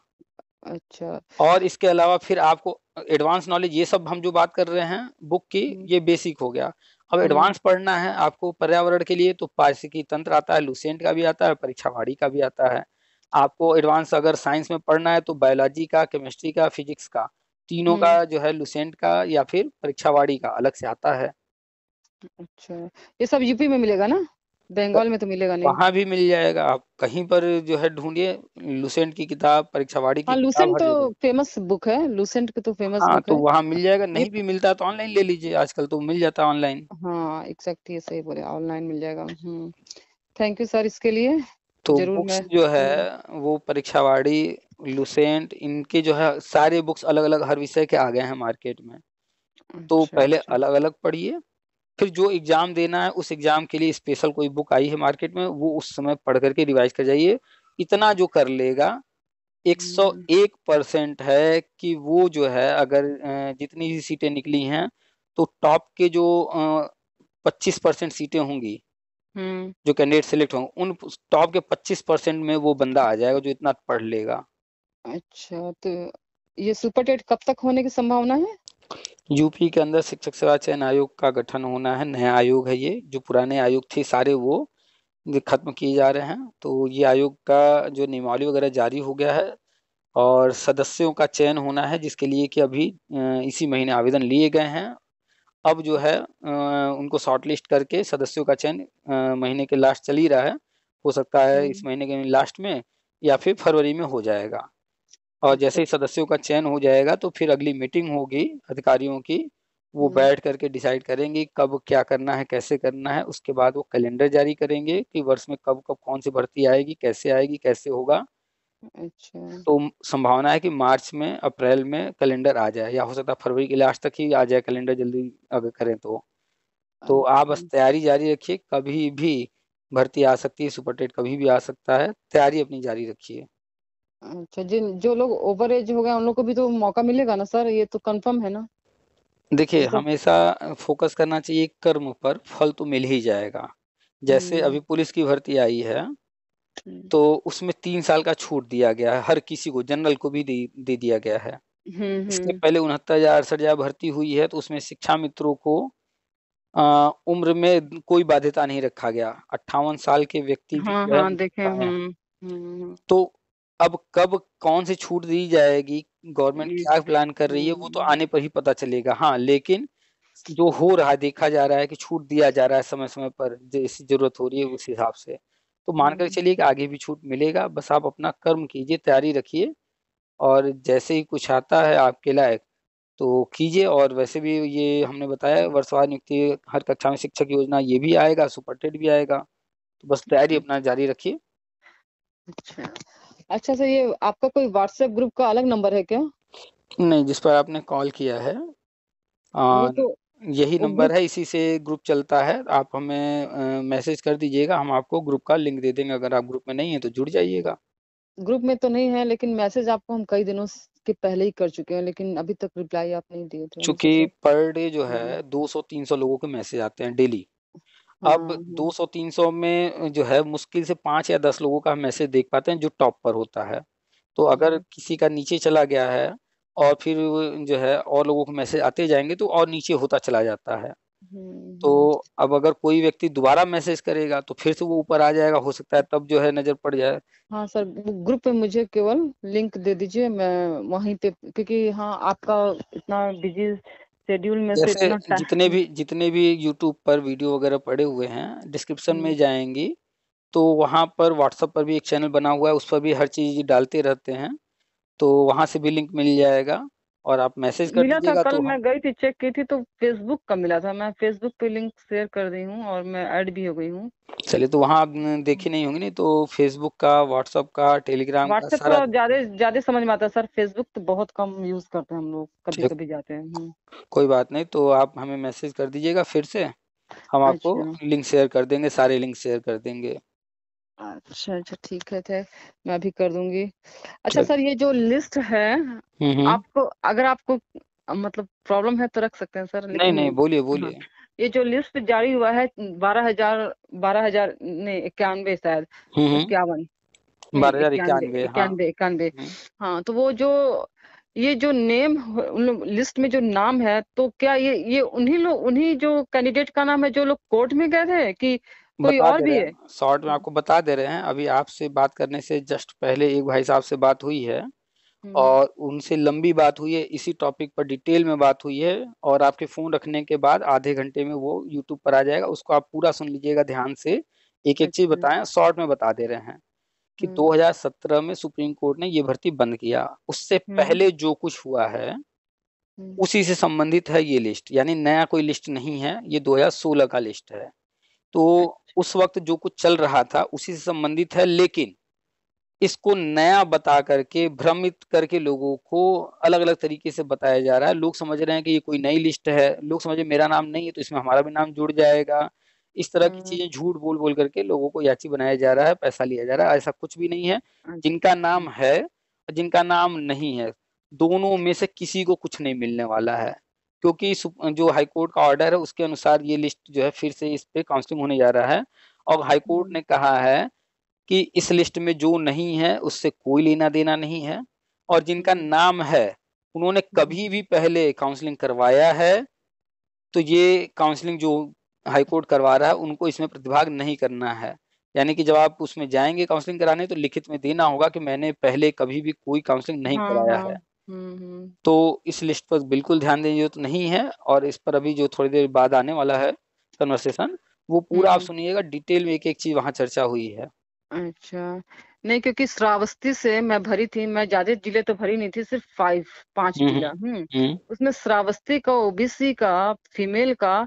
अच्छा और इसके अलावा फिर आपको एडवांस नॉलेज ये सब हम जो बात कर रहे हैं बुक की हम्म। ये बेसिक हो गया अब हम्म। एडवांस पढ़ना है आपको पर्यावरण के लिए तो पार्षिकी तंत्र आता है लुसेंट का भी आता है परीक्षावाड़ी का भी आता है आपको एडवांस अगर साइंस में पढ़ना है तो बायोलॉजी का केमिस्ट्री का फिजिक्स का तीनों का हम्म। जो है लुसेंट का या फिर परीक्षावाड़ी का अलग से आता है अच्छा ये सब यूपी में मिलेगा ना बंगाल में तो मिलेगा नहीं वहाँ भी मिल जाएगा आप कहीं पर जो है ढूंढिए लूसेंट की किताब परीक्षा वाड़ी की हाँ, लूसेंट तो फेमस बुक है लूसेंट की तो फेमस हाँ, बुक तो है। वहाँ मिल जाएगा नहीं भी मिलता तो ऑनलाइन ले लीजिए आजकल तो मिल जाता है ऑनलाइन हाँ एग्जैक्ट ये सही बोले ऑनलाइन मिल जाएगा थैंक यू सर इसके लिए तो बुक्स जो है हम्म। वो परीक्षावाड़ी लुसेंट इनके जो है सारे बुक्स अलग अलग हर विषय के आ गए हैं मार्केट में अच्छा, तो पहले अच्छा। अलग अलग पढ़िए फिर जो एग्जाम देना है उस एग्जाम के लिए स्पेशल कोई बुक आई है मार्केट में वो उस समय पढ़ करके रिवाइज कर जाइए इतना जो कर लेगा 101 परसेंट है कि वो जो है अगर जितनी भी सीटें निकली हैं तो टॉप के जो 25 परसेंट सीटें होंगी हम्म। जो कैंडिडेट सिलेक्ट होंगे उन टॉप के 25 परसेंट में वो बंदा आ जाएगा जो इतना पढ़ लेगा अच्छा तो ये सुपर टेट कब तक होने की संभावना है यूपी के अंदर शिक्षक सेवा चयन आयोग का गठन होना है नया आयोग है ये जो पुराने आयोग थे सारे वो खत्म किए जा रहे हैं तो ये आयोग का जो नियमावली वगैरह जारी हो गया है और सदस्यों का चयन होना है जिसके लिए कि अभी इसी महीने आवेदन लिए गए हैं अब जो है उनको शॉर्टलिस्ट करके सदस्यों का चयन महीने के लास्ट चल ही रहा है हो सकता है हम्म। इस महीने के लास्ट में या फिर फरवरी में हो जाएगा और जैसे ही सदस्यों का चयन हो जाएगा तो फिर अगली मीटिंग होगी अधिकारियों की वो हम्म। बैठ करके डिसाइड करेंगे कब क्या करना है कैसे करना है उसके बाद वो कैलेंडर जारी करेंगे कि वर्ष में कब कब कौन सी भर्ती आएगी कैसे आएगी कैसे होगा अच्छा तो संभावना है कि मार्च में अप्रैल में कैलेंडर आ जाए या हो सकता है फरवरी के लास्ट तक ही आ जाए कैलेंडर जल्दी अगर करें तो तो अच्छा। आप बस तैयारी जारी रखिए कभी भी भर्ती आ सकती है सुपरटेट कभी भी आ सकता है तैयारी अपनी जारी रखिए अच्छा जिन जो लोग ओवर एज हो गए उन लोग को भी तो मौका मिलेगा ना सर ये तो कंफर्म है ना देखिए तो, हमेशा फोकस करना चाहिए कर्म पर फल तो मिल ही जाएगा जैसे हम्म। अभी पुलिस की भर्ती आई है हम्म। तो उसमें तीन साल का छूट दिया गया है हर किसी को जनरल को भी दे, दिया गया है हम्म, इसके पहले उनहत्तर हजार अड़सठ हजार भर्ती हुई है तो उसमें शिक्षा मित्रों को आ, उम्र में कोई बाध्यता नहीं रखा गया अट्ठावन साल के व्यक्ति हाँ, हाँ, देखे, हाँ। तो अब कब कौन सी छूट दी जाएगी गवर्नमेंट क्या प्लान कर रही है वो तो आने पर ही पता चलेगा हाँ लेकिन जो हो रहा है देखा जा रहा है कि छूट दिया जा रहा है समय समय पर जिस जरूरत हो रही है उस हिसाब से तो मानकर हम्म। चलिए कि आगे भी छूट मिलेगा बस आप अपना कर्म कीजिए तैयारी रखिए और जैसे ही कुछ आता है आपके लायक तो कीजिए और वैसे भी ये हमने बताया वर्षवार नियुक्ति हर कक्षा में शिक्षक योजना ये भी आएगा सुपर टेट भी आएगा तो बस तैयारी हम्म। अपना जारी रखिए अच्छा अच्छा सर ये आपका कोई व्हाट्सएप ग्रुप का अलग नंबर है क्या नहीं जिस पर आपने कॉल किया है हाँ आ, तो यही नंबर है इसी से ग्रुप चलता है आप हमें मैसेज कर दीजिएगा हम आपको ग्रुप का लिंक दे देंगे अगर आप ग्रुप में नहीं है तो जुड़ जाइएगा ग्रुप में तो नहीं है लेकिन मैसेज आपको हम कई दिनों के पहले ही कर चुके हैं लेकिन अभी तक रिप्लाई आप नहीं दिए थे चूंकि पर डे जो है 200-300 हम्म। लोगों के मैसेज आते हैं डेली अब 200-300 हाँ, हाँ। में जो है मुश्किल से पांच या दस लोगों का मैसेज देख पाते हैं जो टॉप पर होता है तो हाँ, अगर किसी का नीचे चला गया है और फिर जो है और लोगों को मैसेज आते जाएंगे तो और नीचे होता चला जाता है हम्म, तो हम्म। अब अगर कोई व्यक्ति दोबारा मैसेज करेगा तो फिर से वो ऊपर आ जाएगा हो सकता है तब जो है नजर पड़ जाए हाँ सर ग्रुप में मुझे केवल लिंक दे दीजिए मैं वहीं पे क्योंकि हाँ आपका इतना बिजी शेड्यूल में तो से इतना टाइम जितने भी जितने भी यूट्यूब पर वीडियो वगैरह पड़े हुए हैं डिस्क्रिप्शन में हम्म। जाएंगी तो वहाँ पर व्हाट्सएप पर भी एक चैनल बना हुआ है उस पर भी हर चीज़ डालते रहते हैं तो वहाँ से भी लिंक मिल जाएगा और आप मैसेज कर मिला था कल तो मैं गई थी चेक की थी तो फेसबुक का मिला था मैं फेसबुक पे लिंक शेयर कर दी हूँ और मैं ऐड भी हो गई हूँ चलिए तो वहाँ आप देखी नहीं होंगी नहीं तो फेसबुक का व्हाट्सअप का टेलीग्राम व्हाट्सएप का ज्यादा ज्यादा समझ में आता है सर फेसबुक तो बहुत कम यूज करते हैं हम लोग कभी कभी जाते हैं हम्म। कोई बात नहीं तो आप हमें मैसेज कर दीजिएगा फिर से हम आपको लिंक अच्छा। शेयर कर देंगे सारे लिंक शेयर कर देंगे अच्छा अच्छा ठीक है थे मैं भी कर दूंगी अच्छा सर ये जो लिस्ट है आपको अगर आपको मतलब प्रॉब्लम है तो रख सकते हैं सर नहीं नहीं बोलिए हाँ। बोलिए ये जो लिस्ट जारी हुआ है बारह हजार बारह हजार नहीं इक्यानवे शायद इक्यावन बारह हजार इक्यानवे इक्यानवे हाँ। इक्यानवे हम्म। हाँ तो वो जो ये जो नेम लिस्ट में जो नाम है तो क्या ये ये उन्हीं लोग उन्हीं जो कैंडिडेट का नाम है जो लोग कोर्ट में गए थे कि कोई बता और भी है शॉर्ट में आपको बता दे रहे हैं अभी आपसे बात करने से जस्ट पहले एक भाई साहब से बात हुई है हम्म। और उनसे लंबी बात हुई है इसी टॉपिक पर डिटेल में बात हुई है और आपके फोन रखने के बाद आधे घंटे में वो यूट्यूब पर आ जाएगा उसको आप पूरा सुन लीजिएगा ध्यान से एक एक चीज अच्छा। बताएं शॉर्ट में बता दे रहे हैं कि 2017 हम्म। में सुप्रीम कोर्ट ने ये भर्ती बंद किया उससे हम्म। पहले जो कुछ हुआ है उसी से संबंधित है ये लिस्ट यानी नया कोई लिस्ट नहीं है ये 2016 का लिस्ट है तो अच्छा। उस वक्त जो कुछ चल रहा था उसी से संबंधित है लेकिन इसको नया बता करके भ्रमित करके लोगों को अलग अलग तरीके से बताया जा रहा है लोग समझ रहे हैं कि ये कोई नई लिस्ट है लोग रहे मेरा नाम नहीं है तो इसमें हमारा भी नाम जुड़ जाएगा इस तरह की हम्म। चीजें झूठ बोल बोल करके लोगों को याची बनाया जा रहा है पैसा लिया जा रहा है ऐसा कुछ भी नहीं है हाँ जिनका नाम है और जिनका नाम नहीं है दोनों में से किसी को कुछ नहीं मिलने वाला है क्योंकि जो हाईकोर्ट का ऑर्डर है उसके अनुसार ये लिस्ट जो है फिर से इस पे काउंसलिंग होने जा रहा है और हाईकोर्ट ने कहा है कि इस लिस्ट में जो नहीं है उससे कोई लेना देना नहीं है और जिनका नाम है उन्होंने कभी भी पहले काउंसलिंग करवाया है तो ये काउंसलिंग जो हाईकोर्ट करवा रहा है उनको इसमें प्रतिभाग नहीं करना है यानी कि जब आप उसमें जाएंगे काउंसलिंग कराने तो लिखित में देना होगा कि मैंने पहले कभी भी कोई काउंसलिंग नहीं हाँ, कराया हाँ। है तो इस लिस्ट पर बिल्कुल ध्यान देने जो तो नहीं है और इस पर अभी जो थोड़ी देर बाद आने वाला है कन्वर्सेशन वो पूरा आप हम्म। सुनिएगा डिटेल में एक एक चीज वहाँ चर्चा हुई है अच्छा नहीं क्योंकि श्रावस्ती से मैं भरी थी मैं ज्यादा जिले तो भरी नहीं थी सिर्फ फाइव पांच जिला हम्म।, हम्म उसमें श्रावस्ती का ओबीसी का फीमेल का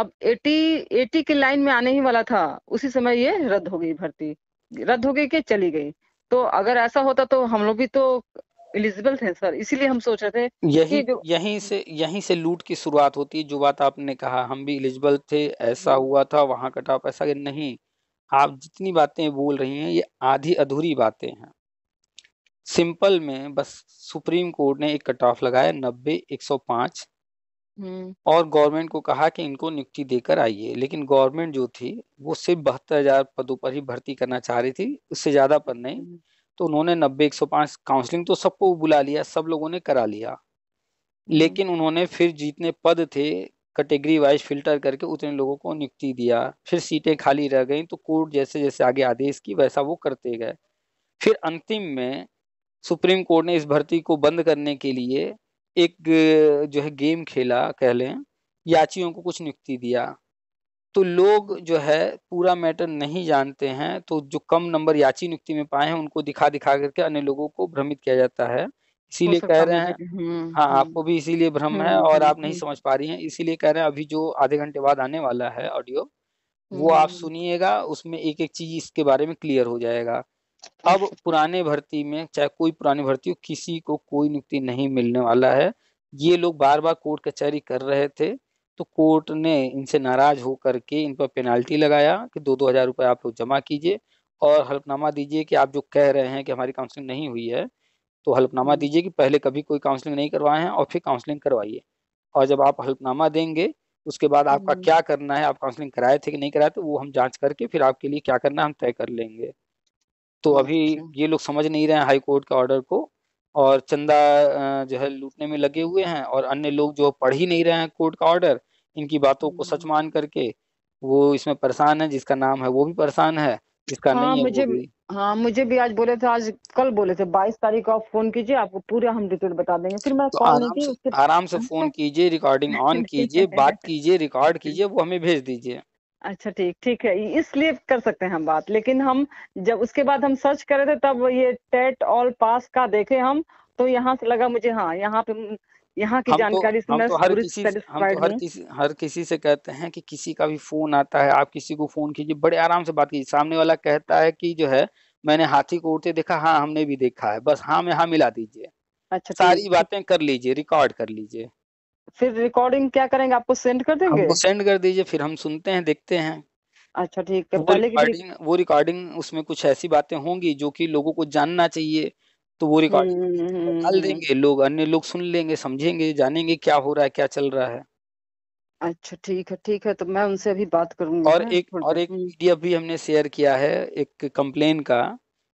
अब एटी एटी के लाइन में आने ही वाला था उसी समय ये रद्द हो गई भर्ती रद्द हो गई के चली गई तो अगर ऐसा होता तो हम लोग भी तो एलिजिबल थे सर इसीलिए हम सोच रहे थे यही यहीं से यहीं से लूट की शुरुआत होती है जो बात आपने कहा हम भी एलिजिबल थे ऐसा हम्म। हुआ था वहां कटा ऐसा नहीं आप जितनी बातें बोल रही हैं ये आधी अधूरी बातें हैं सिंपल में बस सुप्रीम कोर्ट ने एक कट ऑफ लगाया नब्बे एक सौ पांच हम्म। और गवर्नमेंट को कहा कि इनको नियुक्ति देकर आइए लेकिन गवर्नमेंट जो थी वो सिर्फ बहत्तर हजार पदों पर ही भर्ती करना चाह रही थी उससे ज्यादा पर नहीं हम्म। तो उन्होंने नब्बे एक सौ पांच काउंसलिंग तो सबको बुला लिया सब लोगों ने करा लिया हम्म। लेकिन उन्होंने फिर जितने पद थे कैटेगरी वाइज फिल्टर करके उतने लोगों को नियुक्ति दिया फिर सीटें खाली रह गई तो कोर्ट जैसे जैसे आगे आदेश की वैसा वो करते गए फिर अंतिम में सुप्रीम कोर्ट ने इस भर्ती को बंद करने के लिए एक जो है गेम खेला कह लें याचियों को कुछ नियुक्ति दिया तो लोग जो है पूरा मैटर नहीं जानते हैं तो जो कम नंबर याची नियुक्ति में पाए हैं उनको दिखा दिखा करके अन्य लोगों को भ्रमित किया जाता है इसीलिए कह रहे हैं हम्म, हाँ हम्म। आपको भी इसीलिए भ्रम है हम्म, और आप नहीं समझ पा रही हैं इसीलिए कह रहे हैं अभी जो आधे घंटे बाद आने वाला है ऑडियो वो आप सुनिएगा उसमें एक एक चीज इसके बारे में क्लियर हो जाएगा अब पुराने भर्ती में चाहे कोई पुरानी भर्ती हो किसी को कोई नियुक्ति नहीं मिलने वाला है ये लोग बार बार कोर्ट कचहरी कर रहे थे तो कोर्ट ने इनसे नाराज हो के इन पर पेनाल्टी लगाया कि दो दो हजार रुपये आप लोग जमा कीजिए और हल्फनामा दीजिए कि आप जो कह रहे हैं कि हमारी काउंसलिंग नहीं हुई है तो हल्फनामा हम्म। दीजिए कि पहले कभी कोई काउंसलिंग नहीं करवाए हैं और फिर काउंसलिंग करवाइए और जब आप हल्फनामा देंगे उसके बाद आपका हम्म। क्या करना है आप काउंसलिंग कराए थे कि नहीं कराए थे वो हम जांच करके फिर आपके लिए क्या करना है हम तय कर लेंगे तो अभी अच्छा। ये लोग समझ नहीं रहे हैं हाई कोर्ट के ऑर्डर को और चंदा जो है लूटने में लगे हुए हैं और अन्य लोग जो पढ़ ही नहीं रहे हैं कोर्ट का ऑर्डर इनकी बातों को सच मान करके वो इसमें परेशान है जिसका नाम है वो भी परेशान है जिसका हाँ, नहीं मुझे, है वो भी हाँ मुझे भी आज बोले थे आज कल बोले थे बाईस तारीख को आप फोन कीजिए आपको पूरा हम डिटेल बता देंगे फिर मैं तो कॉल आराम से, आराम से फोन कीजिए रिकॉर्डिंग ऑन कीजिए बात कीजिए रिकॉर्ड कीजिए वो हमें भेज दीजिए अच्छा ठीक ठीक है इसलिए कर सकते हैं हम बात लेकिन हम जब उसके बाद हम सर्च कर रहे थे तब ये टेट ऑल पास का देखे हम तो यहाँ से लगा मुझे हाँ यहाँ पे यहाँ की जानकारी तो, तो हर किसी हम तो हर किसी हर किसी से कहते हैं कि किसी का भी फोन आता है आप किसी को फोन कीजिए बड़े आराम से बात कीजिए सामने वाला कहता है कि जो है मैंने हाथी को उड़ते देखा हाँ हमने भी देखा है बस हाँ में हाँ मिला दीजिए अच्छा तो सारी बातें कर लीजिए रिकॉर्ड कर लीजिए फिर रिकॉर्डिंग क्या करेंगे आपको सेंड कर देंगे हमको सेंड कर दीजिए फिर हम सुनते हैं देखते हैं अच्छा ठीक है वो रिकॉर्डिंग वो रिकॉर्डिंग उसमें कुछ ऐसी बातें होंगी जो कि लोगों को जानना चाहिए तो वो रिकॉर्ड हम्म, हम्म, हम्म, डाल देंगे लोग अन्य लोग सुन लेंगे समझेंगे जानेंगे क्या हो रहा है क्या चल रहा है अच्छा ठीक है, ठीक है तो मैं उनसे अभी बात करूंगा और एक और एक हुँ। भी हमने शेयर किया है एक कंप्लेन का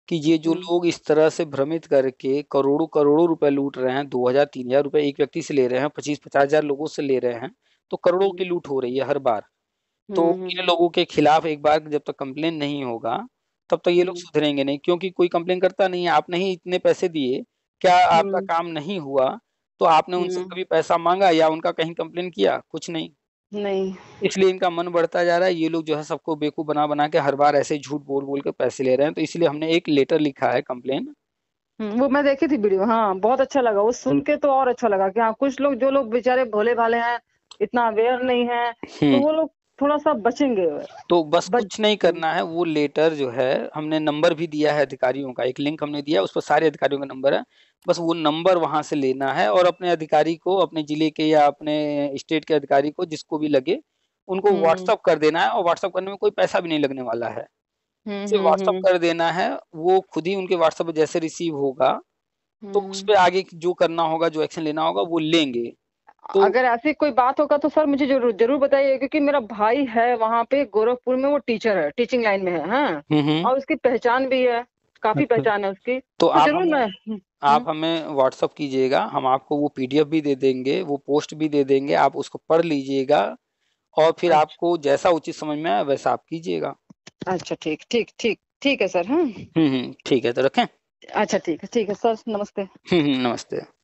कि ये जो लोग इस तरह से भ्रमित करके करोड़ों-करोड़ों रुपए लूट रहे हैं दो हजार तीन हजार रुपए एक व्यक्ति से ले रहे हैं पच्चीस पचास हज़ार लोगों से ले रहे हैं, तो करोड़ों की लूट हो रही है हर बार। तो इन लोगों के खिलाफ एक बार जब तक कंप्लेन नहीं होगा तब तो ये लोग हम्म। सुधरेंगे नहीं क्योंकि कोई कंप्लेन करता नहीं है आपने ही इतने पैसे दिए, क्या आपका हम्म। काम नहीं हुआ? तो आपने उनसे हम्म। कभी पैसा मांगा या उनका कहीं कंप्लेन किया? कुछ नहीं। नहीं। इसलिए इनका मन बढ़ता जा रहा है, ये लोग जो है सबको बेकूफ बना-बना के हर बार ऐसे झूठ बोल-बोल के पैसे ले रहे हैं, तो इसलिए हमने एक लेटर लिखा है कंप्लेन। वो मैं देखी थी वीडियो हाँ, बहुत अच्छा लगा, वो सुन के तो और अच्छा लगा कि हाँ, कुछ लोग जो लोग बेचारे भोले-भाले हैं, इतना अवेयर नहीं है, तो वो लोग थोड़ा सा बचेंगे तो बस बच... कुछ नहीं करना है वो लेटर जो है हमने नंबर भी दिया है अधिकारियों का एक लिंक हमने दिया उस पर सारे अधिकारियों का नंबर है बस वो नंबर वहां से लेना है और अपने अधिकारी को अपने जिले के या अपने स्टेट के अधिकारी को जिसको भी लगे उनको व्हाट्सअप हम्म। कर देना है और व्हाट्सअप करने में कोई पैसा भी नहीं लगने वाला है व्हाट्सअप हम्म, हम्म, कर देना है वो खुद ही उनके व्हाट्सअप जैसे रिसीव होगा तो उस पर आगे जो करना होगा जो एक्शन लेना होगा वो लेंगे तो, अगर ऐसी कोई बात होगा तो सर मुझे जरूर जरूर बताइए क्योंकि मेरा भाई है वहाँ पे गोरखपुर में वो टीचर है टीचिंग लाइन में है हाँ? हम्म, हम्म। और उसकी पहचान भी है काफी अच्छा। पहचान है उसकी तो, तो आप जरूर मैं हम्म, आप हमें व्हाट्सअप कीजिएगा हम आपको वो पीडीएफ भी दे देंगे वो पोस्ट भी दे देंगे आप उसको पढ़ लीजिएगा और फिर अच्छा। आपको जैसा उचित समझ में आए वैसा आप कीजिएगा अच्छा ठीक ठीक ठीक ठीक है सर हाँ ठीक है तो रखें अच्छा ठीक है ठीक है सर नमस्ते नमस्ते